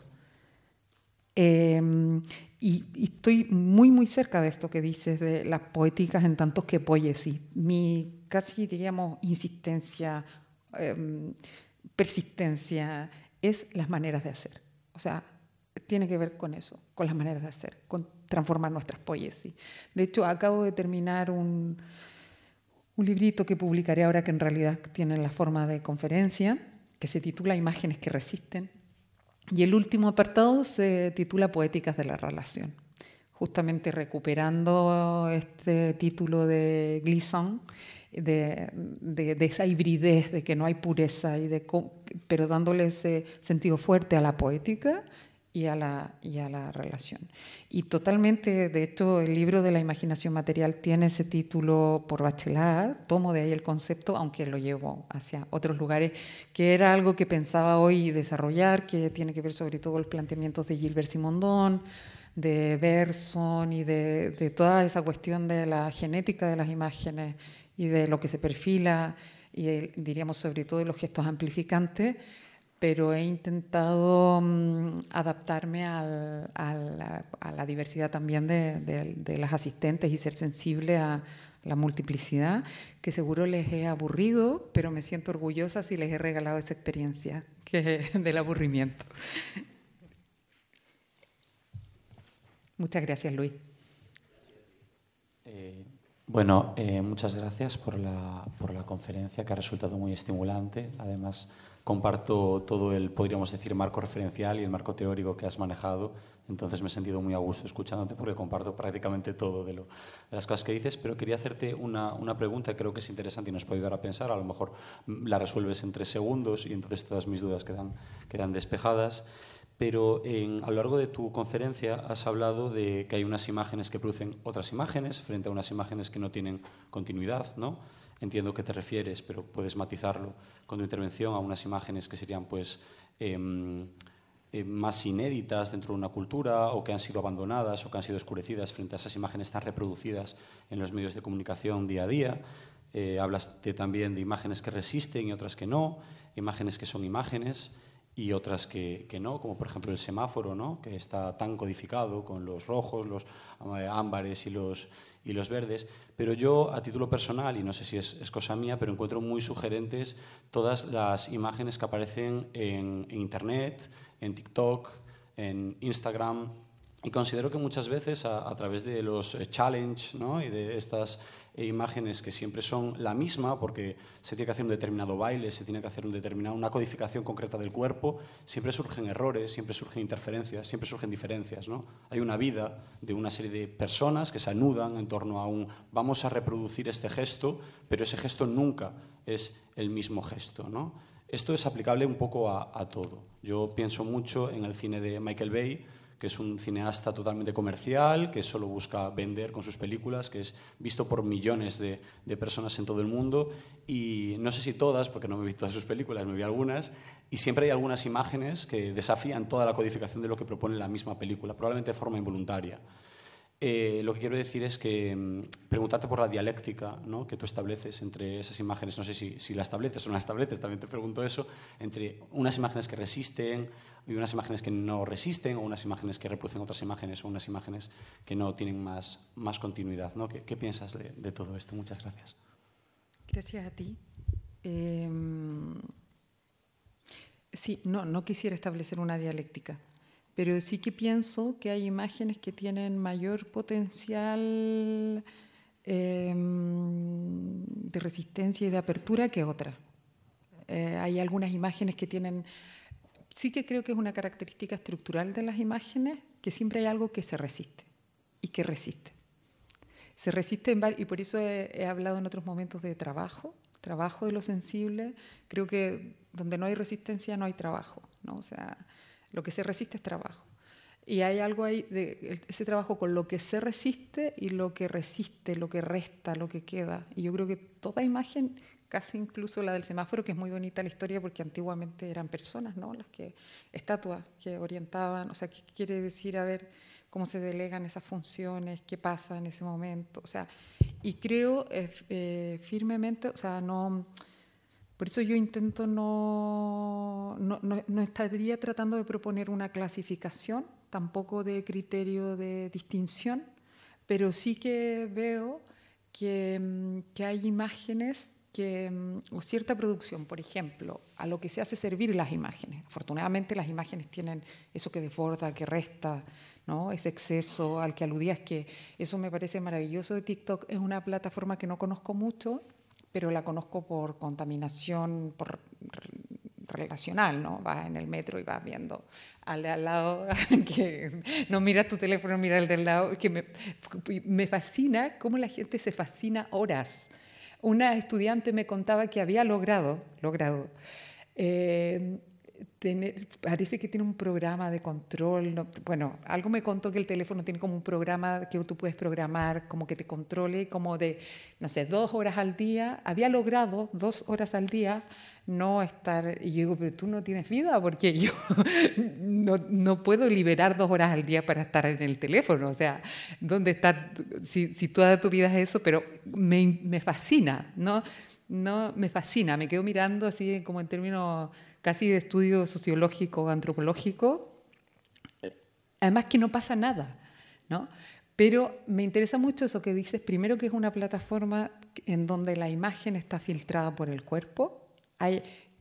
Em, y, estoy muy, muy cerca de esto que dices de las poéticas en tantos que poiesis. Mi casi, diríamos, insistencia, em, persistencia, es las maneras de hacer. O sea, tiene que ver con eso, con las maneras de hacer, con transformar nuestras poiesis. De hecho, acabo de terminar un, un librito que publicaré ahora que en realidad tiene la forma de conferencia, que se titula Imágenes que resisten, y el último apartado se titula Poéticas de la Relación, justamente recuperando este título de Glisson de, esa hibridez, de que no hay pureza, y de, pero dándole ese sentido fuerte a la poética y a, la, relación. Y totalmente, de hecho, el libro de la imaginación material tiene ese título por Bachelar, tomo de ahí el concepto, aunque lo llevo hacia otros lugares, que era algo que pensaba hoy desarrollar, que tiene que ver sobre todo los planteamientos de Gilbert Simondon, de Berson y de, toda esa cuestión de la genética de las imágenes y de lo que se perfila, y diríamos sobre todo los gestos amplificantes pero he intentado mm, adaptarme a la diversidad también de, las asistentes y ser sensible a la multiplicidad, que seguro les he aburrido, pero me siento orgullosa si les he regalado esa experiencia del aburrimiento. Muchas gracias, Luis. Eh, bueno, eh, muchas gracias por la, por la conferencia que ha resultado muy estimulante. Además, comparto todo el, podríamos decir, marco referencial y el marco teórico que has manejado. Entonces me he sentido muy a gusto escuchándote porque comparto prácticamente todo de, lo, las cosas que dices, pero quería hacerte una, una, pregunta que creo que es interesante y nos puede ayudar a pensar. A lo mejor mm, la resuelves en tres segundos y entonces todas mis dudas quedan, quedan despejadas. Pero a lo largo de tu conferencia has hablado de que hay unas imágenes que producen otras imágenes frente a unas imágenes que no tienen continuidad, ¿no? entiendo que te refieres, pero puedes matizarlo con tu intervención a unas imágenes que serían pues em, em, más inéditas dentro de una cultura o que han sido abandonadas o que han sido oscurecidas frente a esas imágenes tan reproducidas en los medios de comunicación día a día. Eh, también de imágenes que resisten y otras que no, imágenes que son imágenes y otras que, no, como por ejemplo el semáforo, que está tan codificado con los rojos, los eh, ámbares y los, y los verdes. Pero yo, a título personal, y no sé si es, cosa mía, pero encuentro muy sugerentes todas las imágenes que aparecen en, Internet, en TikTok, en Instagram. Y considero que muchas veces a, través de los eh, challenges ¿no? y de estas e imágenes que siempre son la misma, porque se tiene que hacer un determinado baile, se tiene que hacer un determinado, una codificación concreta del cuerpo, siempre surgen errores, siempre surgen interferencias, siempre surgen diferencias. ¿no? Hay una vida de una serie de personas que se anudan en torno a un vamos a reproducir este gesto, pero ese gesto nunca es el mismo gesto. ¿no? Esto es aplicable un poco a todo. Yo pienso mucho en el cine de Michael Bay, que es un cineasta totalmente comercial, que solo busca vender con sus películas, que es visto por millones de, personas en todo el mundo. Y no sé si todas, porque no me he visto todas sus películas, me vi algunas, y siempre hay algunas imágenes que desafían toda la codificación de lo que propone la misma película, probablemente de forma involuntaria. Eh, lo que quiero decir es que mm, preguntarte por la dialéctica ¿no? que tú estableces entre esas imágenes, no sé si, las la estableces o no la estableces, también te pregunto eso, entre unas imágenes que resisten, y unas imágenes que no resisten o unas imágenes que reproducen otras imágenes o unas imágenes que no tienen más, más continuidad. ¿Qué, piensas de, todo esto? Muchas gracias. Gracias a ti. Em, sí, no, no quisiera establecer una dialéctica, pero sí que pienso que hay imágenes que tienen mayor potencial em, de resistencia y de apertura que otras. Eh, hay algunas imágenes que tienen sí que creo que es una característica estructural de las imágenes que siempre hay algo que se resiste y que resiste. Se resiste en y por eso he, he, hablado en otros momentos de trabajo, trabajo de lo sensible. Creo que donde no hay resistencia no hay trabajo, ¿no? O sea, lo que se resiste es trabajo. Y hay algo ahí de ese trabajo con lo que se resiste y lo que resiste, lo que resta, lo que queda. Y yo creo que toda imagen casi incluso la del semáforo, que es muy bonita la historia porque antiguamente eran personas, ¿no? Las que, estatuas que orientaban, o sea, ¿qué quiere decir? A ver, cómo se delegan esas funciones, qué pasa en ese momento, o sea, y creo eh, eh, firmemente, o sea, no... Por eso yo intento no no, no, no, estaría tratando de proponer una clasificación, tampoco de criterio de distinción, pero sí que veo que, mm, que hay imágenes que mm, o cierta producción, por ejemplo, a lo que se hace servir las imágenes. Afortunadamente las imágenes tienen eso que desborda, que resta, ¿no? ese exceso al que aludías, que eso me parece maravilloso de TikTok. Es una plataforma que no conozco mucho, pero la conozco por contaminación por relacional, ¿no? Vas en el metro y vas viendo al de al lado, que no mira tu teléfono, mira al de al lado, que me, me fascina cómo la gente se fascina horas una estudiante me contaba que había logrado, logrado eh, parece que tiene un programa de control. bueno, algo me contó que el teléfono tiene como un programa que tú puedes programar, como que te controle, como de, no sé, dos horas al día. Había logrado dos horas al día no estar... Y yo digo, pero tú no tienes vida porque yo no, puedo liberar dos horas al día para estar en el teléfono. O sea, ¿dónde está? Si, si toda tu vida es eso, pero me, fascina, ¿no? No, me fascina, me quedo mirando así como en términos casi de estudio sociológico, antropológico, además que no pasa nada, ¿no? Pero me interesa mucho eso que dices, primero que es una plataforma en donde la imagen está filtrada por el cuerpo,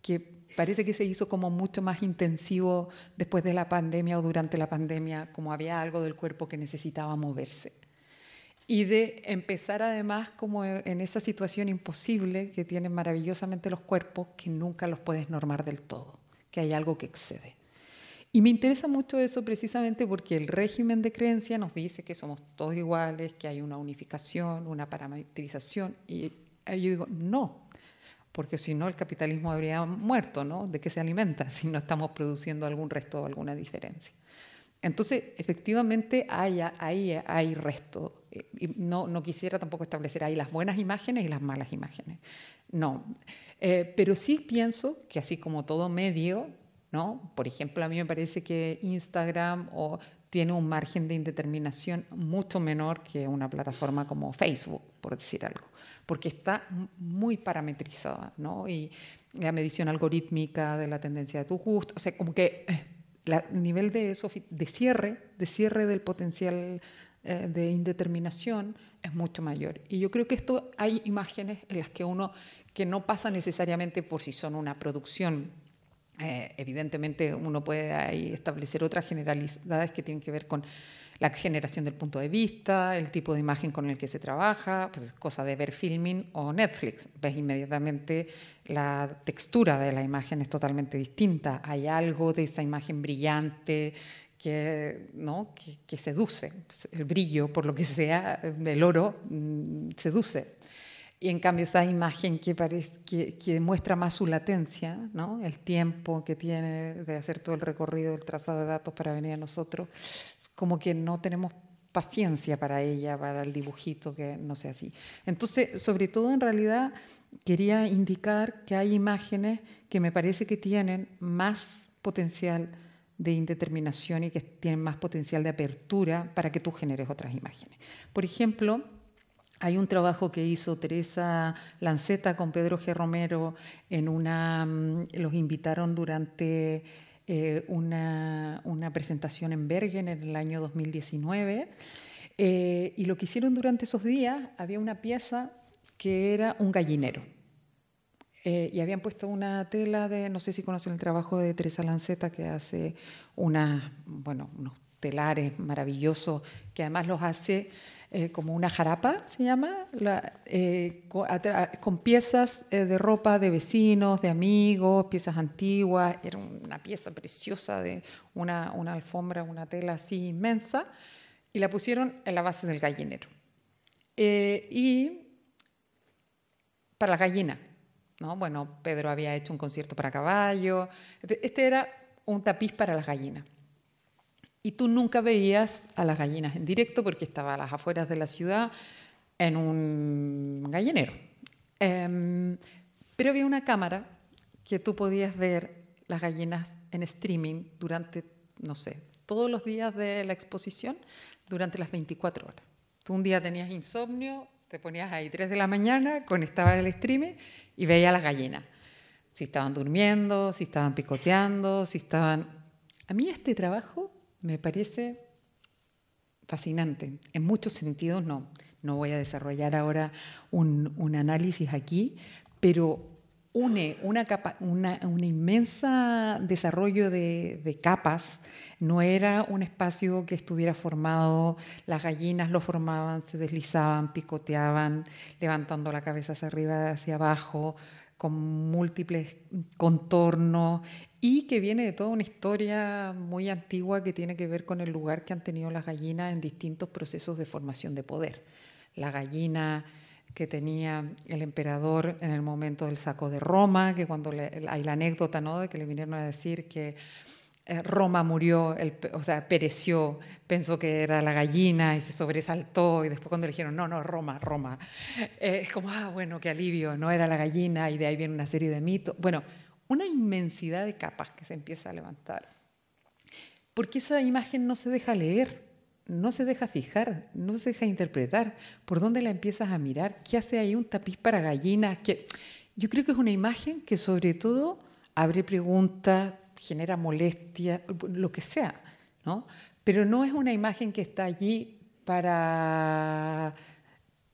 que parece que se hizo como mucho más intensivo después de la pandemia o durante la pandemia, como había algo del cuerpo que necesitaba moverse. Y de empezar además como en esa situación imposible que tienen maravillosamente los cuerpos, que nunca los puedes normar del todo, que hay algo que excede. Y me interesa mucho eso precisamente porque el régimen de creencia nos dice que somos todos iguales, que hay una unificación, una parametrización. Y yo digo, no, porque si no el capitalismo habría muerto, ¿no? ¿De qué se alimenta si no estamos produciendo algún resto o alguna diferencia? Entonces, efectivamente, ahí hay, hay resto. Eh, no, quisiera tampoco establecer ahí las buenas imágenes y las malas imágenes. No. Eh, pero sí pienso que así como todo medio, ¿no? Por ejemplo, a mí me parece que Instagram o tiene un margen de indeterminación mucho menor que una plataforma como Facebook, por decir algo, porque está muy parametrizada, ¿no? Y la medición algorítmica de la tendencia de tu gusto, o sea, como que eh, el nivel de, eso, de cierre, de cierre del potencial eh, de indeterminación es mucho mayor. Y yo creo que esto hay imágenes en las que uno, que no pasa necesariamente por si son una producción eh, evidentemente uno puede ahí establecer otras generalidades que tienen que ver con la generación del punto de vista, el tipo de imagen con el que se trabaja, pues cosa de ver filming o Netflix. Ves inmediatamente la textura de la imagen es totalmente distinta. Hay algo de esa imagen brillante que, ¿no? que, que seduce. El brillo, por lo que sea, del oro, mm, seduce. Y en cambio esa imagen que, parece, que, muestra más su latencia, ¿no? el tiempo que tiene de hacer todo el recorrido del trazado de datos para venir a nosotros, es como que no tenemos paciencia para ella, para el dibujito, que no sea así. Entonces, sobre todo en realidad, quería indicar que hay imágenes que me parece que tienen más potencial de indeterminación y que tienen más potencial de apertura para que tú generes otras imágenes. Por ejemplo, hay un trabajo que hizo Teresa Lanceta con Pedro G. Romero en una, mm, los invitaron durante eh, una, presentación en Bergen en el año 2019. Eh, y lo que hicieron durante esos días, había una pieza que era un gallinero. Eh, y habían puesto una tela de, no sé si conocen el trabajo de Teresa Lanceta, que hace bueno, unos telares maravillosos, que además los hace eh, como una jarapa, se llama, eh, con, piezas eh, de ropa de vecinos, de amigos, piezas antiguas. Era una pieza preciosa de una, alfombra, una tela así inmensa, y la pusieron en la base del gallinero. y para la gallina, ¿no? Bueno, Pedro había hecho un concierto para caballo. Este era un tapiz para las gallinas y tú nunca veías a las gallinas en directo porque estaba a las afueras de la ciudad en un gallinero. Em, pero había una cámara que tú podías ver las gallinas en streaming durante, no sé, todos los días de la exposición, durante las 24 horas. Tú un día tenías insomnio, te ponías ahí 3 de la mañana, conectabas el streaming y veías a las gallinas. Si estaban durmiendo, si estaban picoteando, si estaban... A mí este trabajo me parece fascinante. En muchos sentidos no. No voy a desarrollar ahora un, análisis aquí, pero une una, inmensa desarrollo de, de, capas. No era un espacio que estuviera formado, las gallinas lo formaban, se deslizaban, picoteaban, levantando la cabeza hacia arriba, hacia abajo, con múltiples contornos, y que viene de toda una historia muy antigua que tiene que ver con el lugar que han tenido las gallinas en distintos procesos de formación de poder. La gallina que tenía el emperador en el momento del saco de Roma, que cuando hay la anécdota ¿no? de que le vinieron a decir que eh, Roma murió, o sea, pereció, pensó que era la gallina y se sobresaltó y después cuando le dijeron, no, no, Roma, Roma, eh, es como, ah, bueno, qué alivio, no era la gallina y de ahí viene una serie de mitos. Bueno, una inmensidad de capas que se empieza a levantar. Porque esa imagen no se deja leer, no se deja fijar, no se deja interpretar. ¿Por dónde la empiezas a mirar? ¿Qué hace ahí un tapiz para gallinas? Yo creo que es una imagen que sobre todo abre preguntas, genera molestia, lo que sea, Pero no es una imagen que está allí para,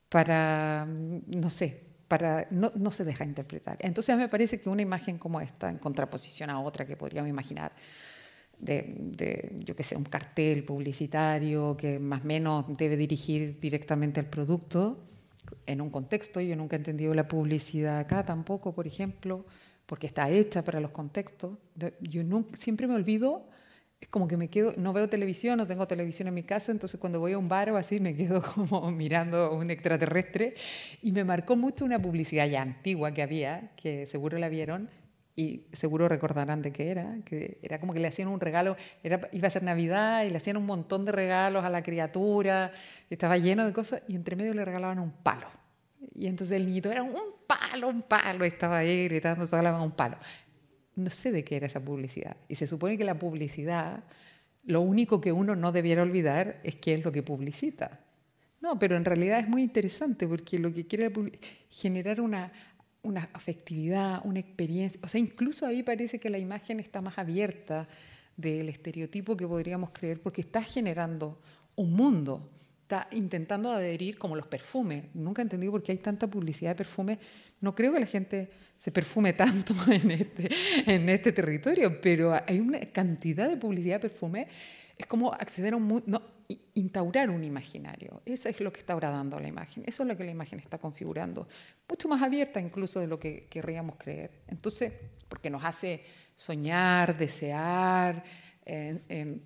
para no sé, no, se deja interpretar. Entonces me parece que una imagen como esta, en contraposición a otra que podríamos imaginar, de, yo que sé, un cartel publicitario que más o menos debe dirigir directamente al producto, en un contexto, yo nunca he entendido la publicidad acá tampoco, por ejemplo, porque está hecha para los contextos. Yo nunca, siempre me olvido es como que me quedo, no veo televisión, no tengo televisión en mi casa, entonces cuando voy a un bar o así me quedo como mirando un extraterrestre. Y me marcó mucho una publicidad ya antigua que había, que seguro la vieron y seguro recordarán de qué era, que era como que le hacían un regalo, era, iba a ser Navidad y le hacían un montón de regalos a la criatura, estaba lleno de cosas y entre medio le regalaban un palo. Y entonces el niñito era un palo, un palo, estaba ahí gritando toda la un palo no sé de qué era esa publicidad. Y se supone que la publicidad, lo único que uno no debiera olvidar es qué es lo que publicita. No, pero en realidad es muy interesante porque lo que quiere generar una, una afectividad, una experiencia. O sea, incluso ahí parece que la imagen está más abierta del estereotipo que podríamos creer porque está generando un mundo está intentando adherir como los perfumes. Nunca he entendido por qué hay tanta publicidad de perfumes. No creo que la gente se perfume tanto en este, en este territorio, pero hay una cantidad de publicidad de perfumes. Es como acceder a un no, instaurar un imaginario. Eso es lo que está ahora dando la imagen. Eso es lo que la imagen está configurando. Mucho más abierta incluso de lo que querríamos creer. Entonces, porque nos hace soñar, desear, eh,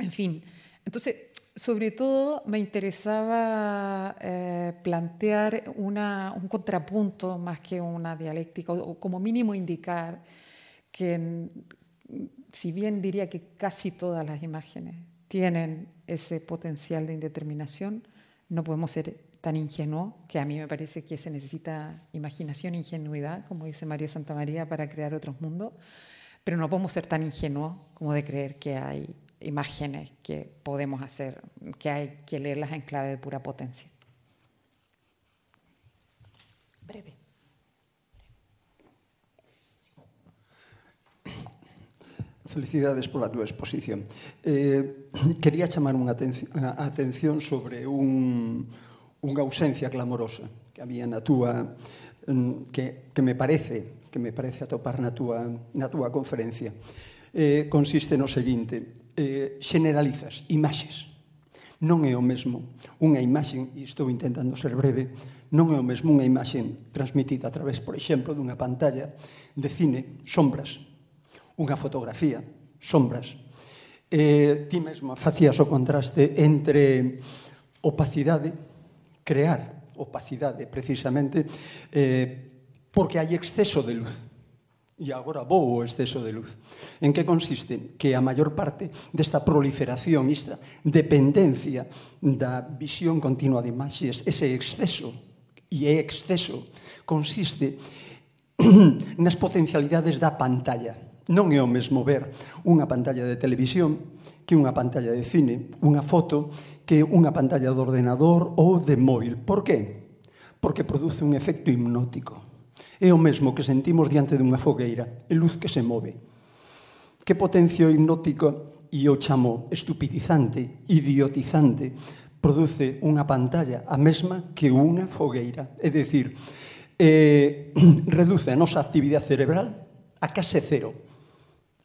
en fin. Entonces, sobre todo me interesaba eh, plantear un contrapunto más que una dialéctica, o, como mínimo indicar que, si bien diría que casi todas las imágenes tienen ese potencial de indeterminación, no podemos ser tan ingenuos, que a mí me parece que se necesita imaginación e ingenuidad, como dice Mario María, para crear otros mundos, pero no podemos ser tan ingenuos como de creer que hay imágenes que podemos hacer, que hay que leerlas en clave de pura potencia. Breve. Felicidades la tu exposición. Eh, quería llamar una atención, sobre una ausencia clamorosa que había mm, que, me parece que me parece atopar na na conferencia. Eh, consiste en lo siguiente... eh, generalizas imaxes. Non é o mesmo unha imaxen, e estou intentando ser breve, non é o mesmo unha imaxen transmitida a través, por exemplo, dunha pantalla de cine, sombras, unha fotografía, sombras. Eh, ti mesma facías o contraste entre opacidade, crear opacidade precisamente, eh, porque hai exceso de luz E agora vou o exceso de luz. En que consiste? Que a maior parte desta proliferación, esta dependencia da visión continua de imaxes, ese exceso, e é exceso, consiste nas potencialidades da pantalla. Non é o mesmo ver unha pantalla de televisión que unha pantalla de cine, unha foto, que unha pantalla de ordenador ou de móvil. Por que? Porque produce un efecto hipnótico É o mesmo que sentimos diante dunha fogueira, e luz que se move. Que potencio hipnótico e o chamo estupidizante, idiotizante, produce unha pantalla a mesma que unha fogueira. É dicir, eh, reduce a nosa actividade cerebral a case cero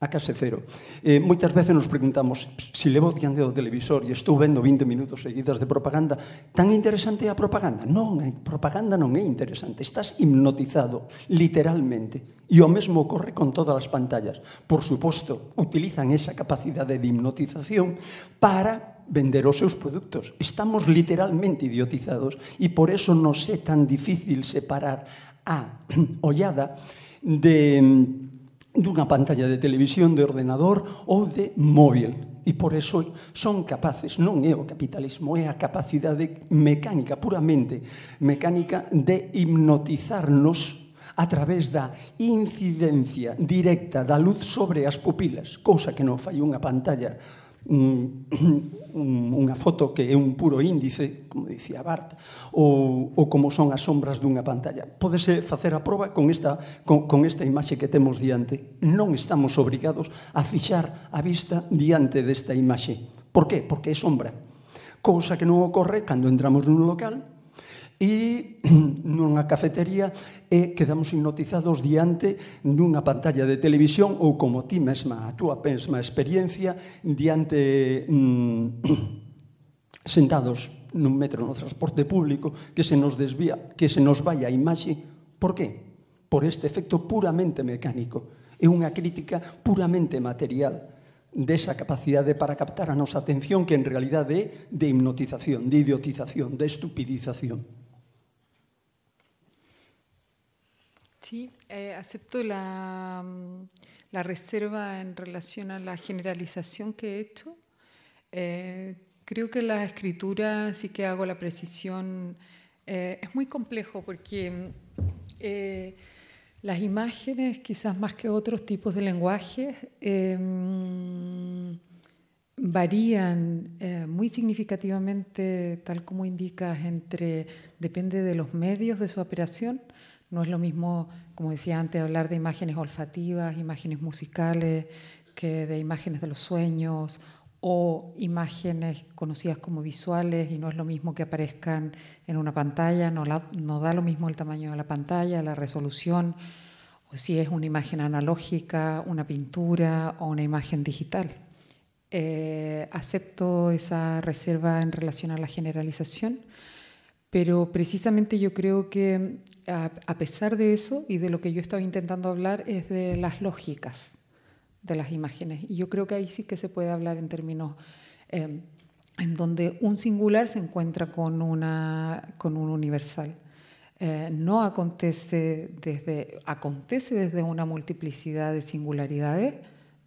a case cero. Eh, moitas veces nos preguntamos se si levo diante do televisor e estou vendo 20 minutos seguidas de propaganda, tan interesante é a propaganda? Non, a propaganda non é interesante, estás hipnotizado, literalmente. E o mesmo ocorre con todas as pantallas. Por suposto, utilizan esa capacidade de hipnotización para vender os seus produtos. Estamos literalmente idiotizados e por eso nos é tan difícil separar a ollada de dunha pantalla de televisión, de ordenador ou de móvil. E por eso son capaces, non é o capitalismo, é a capacidade mecánica, puramente mecánica, de hipnotizarnos a través da incidencia directa da luz sobre as pupilas, cousa que non fai unha pantalla un, un, unha foto que é un puro índice, como dicía Bart, ou, ou como son as sombras dunha pantalla. Pódese facer a proba con esta, con, con esta imaxe que temos diante. Non estamos obrigados a fixar a vista diante desta imaxe. Por qué? Porque é sombra. Cousa que non ocorre cando entramos nun local e nunha cafetería e quedamos hipnotizados diante dunha pantalla de televisión ou como ti mesma, a túa mesma experiencia diante mm, sentados nun metro no transporte público que se nos desvía, que se nos vai a imaxe. Por que? Por este efecto puramente mecánico. É unha crítica puramente material desa capacidade para captar a nosa atención que en realidade é de hipnotización, de idiotización, de estupidización. Sí, eh, acepto mm, la, reserva en relación a la generalización que he hecho. Eh, creo que la escritura, sí que hago la precisión, eh, es muy complejo porque mm, las imágenes, quizás más que otros tipos de lenguajes, em, varían muy significativamente, tal como indicas, entre depende de los medios de su operación, no es lo mismo, como decía antes, hablar de imágenes olfativas, imágenes musicales, que de imágenes de los sueños o imágenes conocidas como visuales y no es lo mismo que aparezcan en una pantalla, no, da lo mismo el tamaño de la pantalla, la resolución, o si es una imagen analógica, una pintura o una imagen digital. Eh, acepto esa reserva en relación a la generalización pero precisamente yo creo que a, pesar de eso y de lo que yo estaba intentando hablar es de las lógicas de las imágenes. Y yo creo que ahí sí que se puede hablar en términos eh, en donde un singular se encuentra con, una, con un universal. Eh, no acontece desde, acontece desde una multiplicidad de singularidades,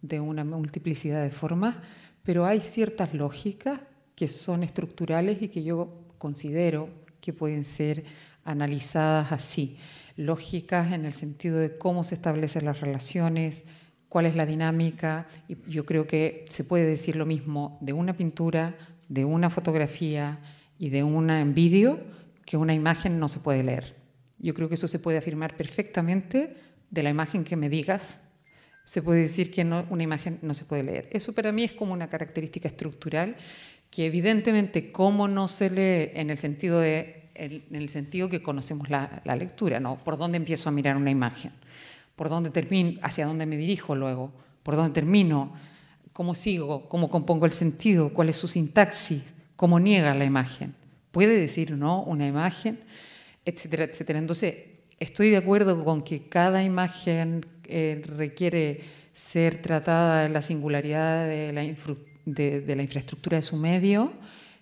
de una multiplicidad de formas, pero hay ciertas lógicas que son estructurales y que yo considero que pueden ser analizadas así, lógicas en el sentido de cómo se establecen las relaciones, cuál es la dinámica, y yo creo que se puede decir lo mismo de una pintura, de una fotografía y de una en vídeo, que una imagen no se puede leer. Yo creo que eso se puede afirmar perfectamente de la imagen que me digas. Se puede decir que no, una imagen no se puede leer. Eso para mí es como una característica estructural que evidentemente cómo no se lee en el sentido de en el sentido que conocemos la, lectura, ¿no? ¿Por dónde empiezo a mirar una imagen? ¿Por dónde termino? ¿Hacia dónde me dirijo luego? ¿Por dónde termino? ¿Cómo sigo? ¿Cómo compongo el sentido? ¿Cuál es su sintaxis? ¿Cómo niega la imagen? ¿Puede decir no una imagen? Etcétera, etcétera. Entonces, estoy de acuerdo con que cada imagen eh, requiere ser tratada en la singularidad de la infraestructura de su medio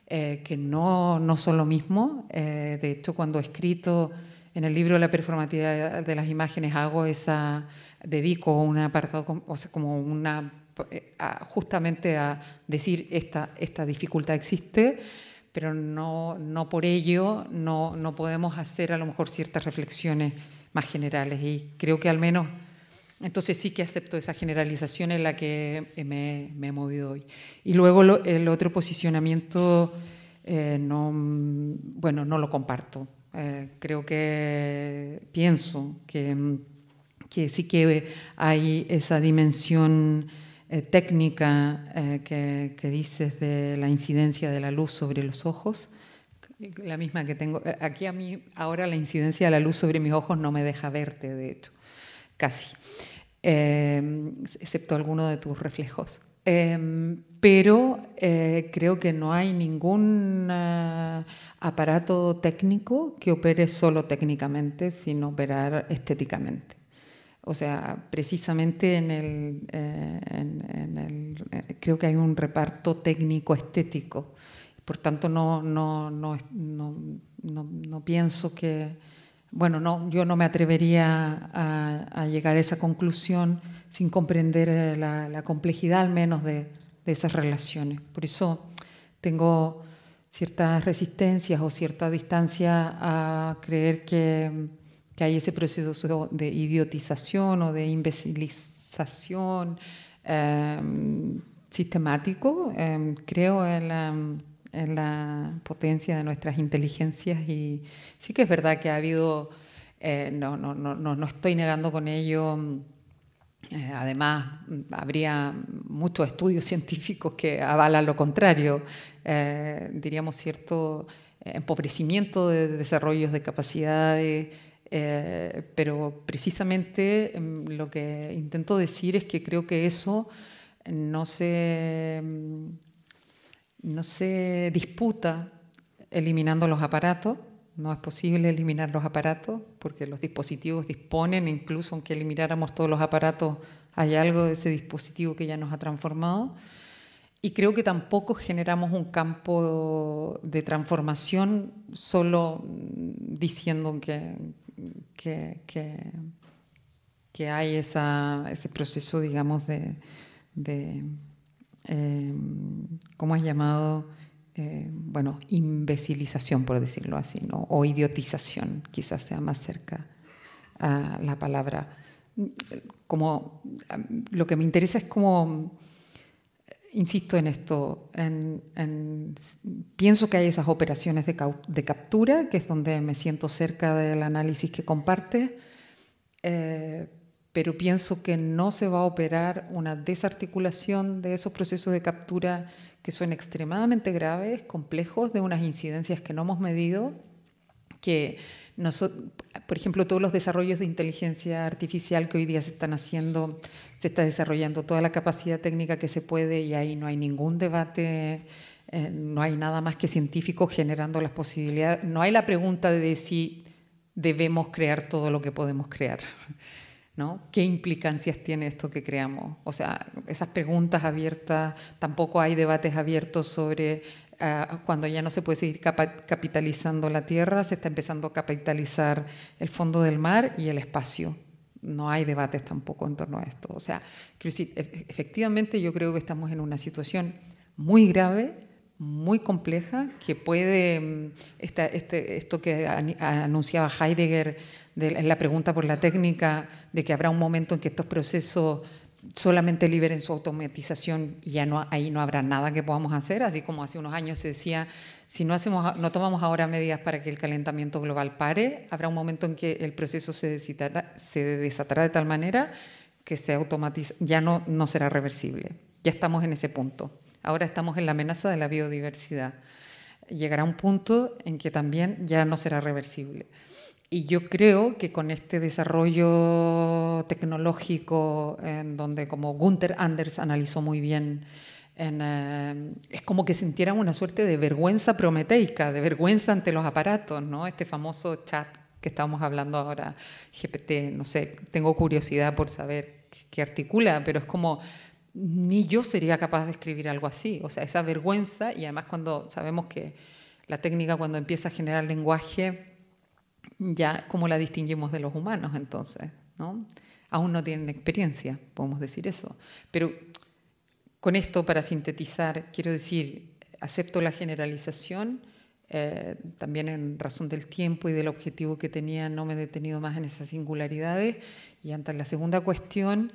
eh, que no, no, son lo mismo. Eh, de hecho, cuando he escrito en el libro La performatividad de las imágenes, hago esa, dedico un apartado, como una, eh, justamente a decir esta, esta dificultad existe pero no, no por ello no, no podemos hacer a lo mejor ciertas reflexiones más generales. Y creo que al menos entonces sí que acepto esa generalización en la que me, he movido hoy. Y luego el otro posicionamiento, eh, no, bueno, no lo comparto. Eh, creo que pienso que, que, sí que hay esa dimensión eh, técnica que, dices de la incidencia de la luz sobre los ojos. La misma que tengo. Aquí a mí, ahora la incidencia de la luz sobre mis ojos no me deja verte, de hecho casi, em, excepto alguno de tus reflejos. Em, pero eh, creo que no hay ningún eh, aparato técnico que opere solo técnicamente, sino operar estéticamente. O sea, precisamente en el, eh, creo que hay un reparto técnico-estético. Por tanto, no, no pienso que bueno, no, yo no me atrevería a, llegar a esa conclusión sin comprender eh, la, complejidad al menos de, esas relaciones. Por eso tengo ciertas resistencias o cierta distancia a creer que, hay ese proceso de idiotización o de imbecilización eh, sistemático. Eh, creo en la en la potencia de nuestras inteligencias y sí que es verdad que ha habido, eh, no, estoy negando con ello, mm, eh, además mm, habría muchos estudios científicos que avalan lo contrario, eh, diríamos cierto empobrecimiento de desarrollos de capacidades. pero precisamente mm, lo que intento decir es que creo que eso no se no se disputa eliminando los aparatos. No es posible eliminar los aparatos porque los dispositivos disponen, incluso aunque elimináramos todos los aparatos, hay algo de ese dispositivo que ya nos ha transformado. Y creo que tampoco generamos un campo de transformación solo diciendo que, que, hay ese proceso, digamos, de Em, ¿cómo es llamado? Em, bueno, imbecilización, por decirlo así, ¿no? o idiotización, quizás sea más cerca a la palabra. Como, lo que me interesa es como, insisto en esto, en, pienso que hay esas operaciones de, captura, que es donde me siento cerca del análisis que comparte. Eh, pero pienso que no se va a operar una desarticulación de esos procesos de captura que son extremadamente graves, complejos, de unas incidencias que no hemos medido, que por ejemplo, todos los desarrollos de inteligencia artificial que hoy día se están haciendo, se está desarrollando toda la capacidad técnica que se puede y ahí no hay ningún debate, eh, no hay nada más que científicos generando las posibilidades, no hay la pregunta de si debemos crear todo lo que podemos crear. ¿Qué implicancias tiene esto que creamos? O sea, esas preguntas abiertas, tampoco hay debates abiertos sobre ah, cuando ya no se puede seguir capitalizando la tierra, se está empezando a capitalizar el fondo del mar y el espacio. No hay debates tampoco en torno a esto. O sea, e-, efectivamente yo creo que estamos en una situación muy grave muy compleja que puede, mm, este, esto que anunciaba Heidegger en la pregunta por la técnica, de que habrá un momento en que estos procesos solamente liberen su automatización y ya no, ahí no habrá nada que podamos hacer, así como hace unos años se decía, si no, hacemos, no tomamos ahora medidas para que el calentamiento global pare, habrá un momento en que el proceso se, desatará de tal manera que se ya no, no será reversible. Ya estamos en ese punto. Ahora estamos en la amenaza de la biodiversidad. Llegará un punto en que también ya no será reversible. Y yo creo que con este desarrollo tecnológico, en donde como Gunther Anders analizó muy bien, eh, es como que sintieran una suerte de vergüenza prometeica, de vergüenza ante los aparatos, ¿no? Este famoso chat que estamos hablando ahora, GPT, no sé, tengo curiosidad por saber qué articula, pero es como ni yo sería capaz de escribir algo así. O sea, esa vergüenza y además cuando sabemos que la técnica cuando empieza a generar lenguaje, ya cómo la distinguimos de los humanos entonces, ¿no? Aún no tienen experiencia, podemos decir eso. Pero con esto, para sintetizar, quiero decir, acepto la generalización, eh, también en razón del tiempo y del objetivo que tenía, no me he detenido más en esas singularidades. Y ante la segunda cuestión,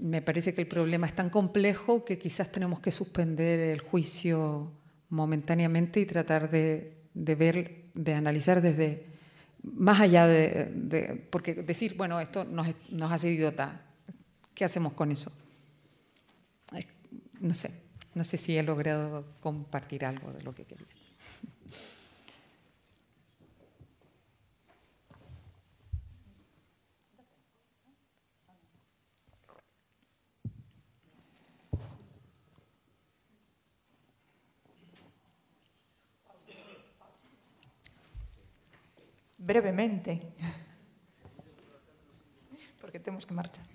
me parece que el problema es tan complejo que quizás tenemos que suspender el juicio momentáneamente y tratar de, ver, de analizar desde más allá de, porque decir, bueno, esto nos, ha hace idiota, ¿qué hacemos con eso? No sé, no sé si he logrado compartir algo de lo que quería. brevemente, porque tenemos que marchar.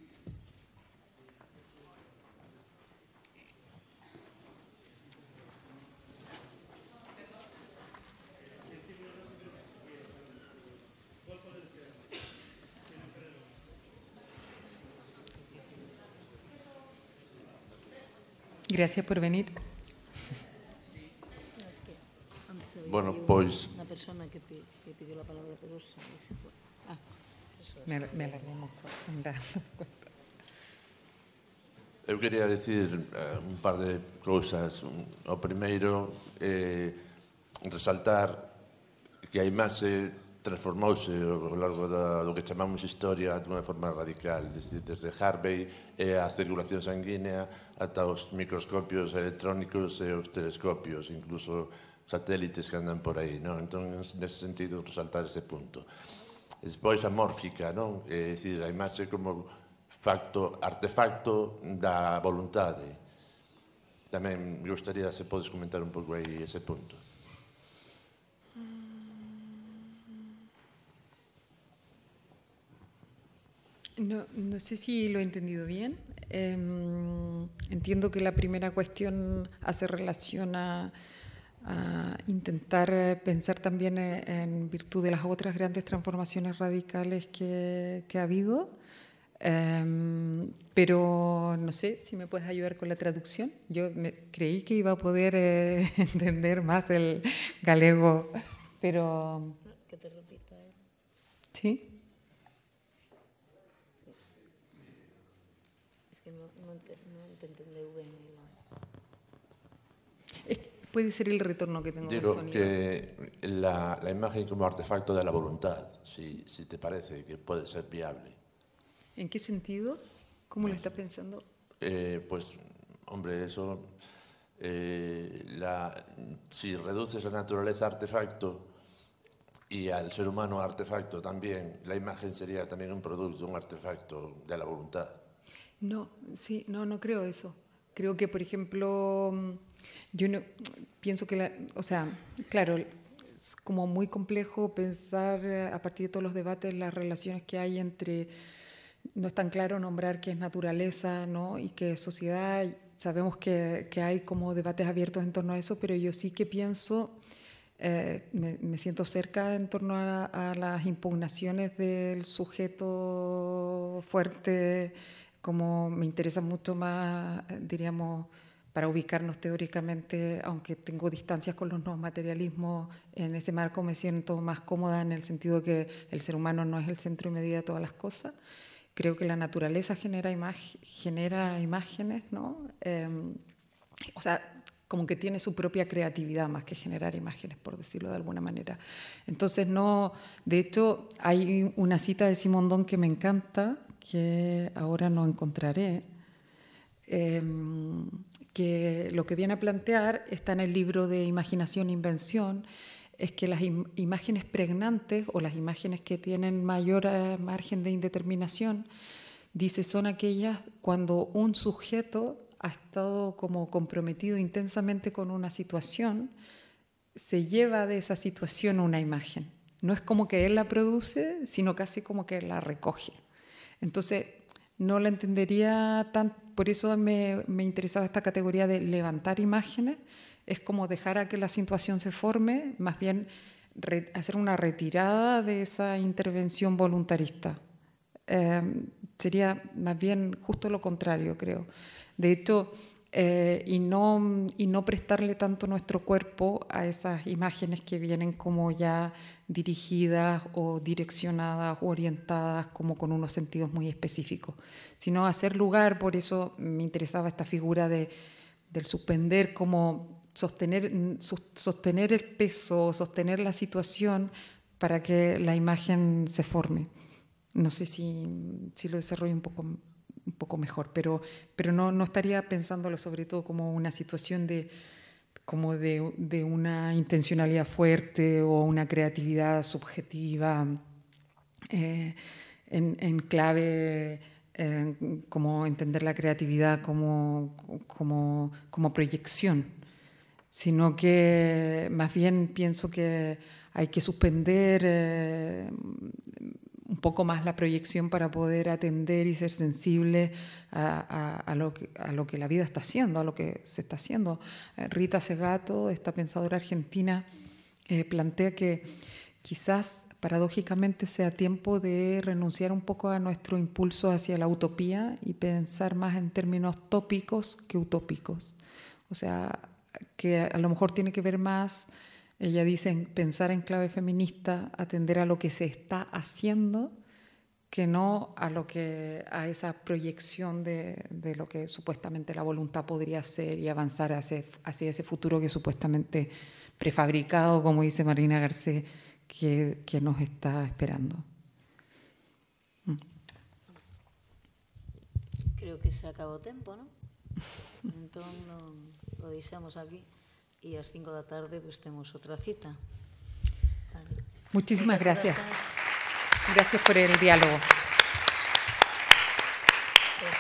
Gracias por venir. Bueno, pues... persona que, te, que pidió la palabra, pero se, se fue. Ah, eso me, me alargué mucho. Eu quería decir eh, un par de cousas. O primeiro, eh, resaltar que a imaxe transformouse ao largo da, do que chamamos historia de unha forma radical, desde, desde Harvey e a circulación sanguínea ata os microscopios electrónicos e os telescopios, incluso satélites que andan por aí, non? Entón, nesse sentido, resaltar ese punto. despois a mórfica, non? É dicir, a imaxe como facto, artefacto da voluntade. Tamén me gustaría se podes comentar un pouco aí ese punto. No, no, sé si lo he entendido bien. Eh, entiendo que la primera cuestión hace relación a a intentar eh, pensar también eh, en virtud de las otras grandes transformaciones radicales que, ha habido. Em, pero no sé si me puedes ayudar con la traducción. Yo creí que iba a poder eh, entender más el galego, pero... Sí. puede ser el retorno que tengo Digo que la, imagen como artefacto de la voluntad, si, te parece que puede ser viable. ¿En qué sentido? ¿Cómo lo eh, estás pensando? Eh, pues, hombre, eso... Eh, si reduces la naturaleza artefacto y al ser humano artefacto también, la imagen sería también un producto, un artefacto de la voluntad. No, sí, no, no creo eso. Creo que, por ejemplo, mm, yo no, pienso que, o sea, claro, es como muy complejo pensar eh, a partir de todos los debates las relaciones que hay entre, no es tan claro nombrar qué es naturaleza ¿no? y qué es sociedad. Sabemos que, que hay como debates abiertos en torno a eso, pero yo sí que pienso eh, me, siento cerca en torno a, a las impugnaciones del sujeto fuerte como me interesa mucho más, eh, diríamos, para ubicarnos teóricamente, aunque tengo distancias con los nuevos materialismos, en ese marco me siento más cómoda en el sentido que el ser humano no es el centro y medida de todas las cosas. Creo que la naturaleza genera, genera imágenes, ¿no? Em, o sea, como que tiene su propia creatividad más que generar imágenes, por decirlo de alguna manera. Entonces, no, de hecho, hay una cita de Simondón que me encanta, que ahora no encontraré, em, que lo que viene a plantear está en el libro de Imaginación e Invención, es que las imágenes pregnantes o las imágenes que tienen mayor eh, margen de indeterminación, dice, son aquellas cuando un sujeto ha estado como comprometido intensamente con una situación, se lleva de esa situación una imagen. No es como que él la produce, sino casi como que la recoge. Entonces, no la entendería tan, por eso me, me interesaba esta categoría de levantar imágenes, es como dejar a que la situación se forme, más bien hacer una retirada de esa intervención voluntarista. Em, sería más bien justo lo contrario, creo. De hecho, eh, y, no, y no prestarle tanto nuestro cuerpo a esas imágenes que vienen como ya dirigidas o direccionadas o orientadas como con unos sentidos muy específicos, sino hacer lugar, por eso me interesaba esta figura del suspender, como sostener, sostener el peso, sostener la situación para que la imagen se forme. No sé si, si lo desarrollo un poco un poco mejor, pero, pero no, no estaría pensándolo sobre todo como una situación de, como de, una intencionalidad fuerte o una creatividad subjetiva eh, en, clave. Eh, como entender la creatividad como, como, como proyección, sino que más bien pienso que hay que suspender eh, un poco más la proyección para poder atender y ser sensible a, lo que, la vida está haciendo, a lo que se está haciendo. Eh, Rita Segato, esta pensadora argentina, eh, plantea que quizás paradójicamente sea tiempo de renunciar un poco a nuestro impulso hacia la utopía y pensar más en términos tópicos que utópicos. O sea, que a lo mejor tiene que ver más ella dice pensar en clave feminista, atender a lo que se está haciendo, que no a lo que a esa proyección de, lo que supuestamente la voluntad podría ser y avanzar hacia, hacia, ese futuro que supuestamente prefabricado, como dice Marina Garcés, que, nos está esperando. Mm. Creo que se acabó tiempo, ¿no? Entonces lo, lo aquí y a las 5 la tarde pues tenemos otra cita. Muchísimas gracias. Gracias por el diálogo.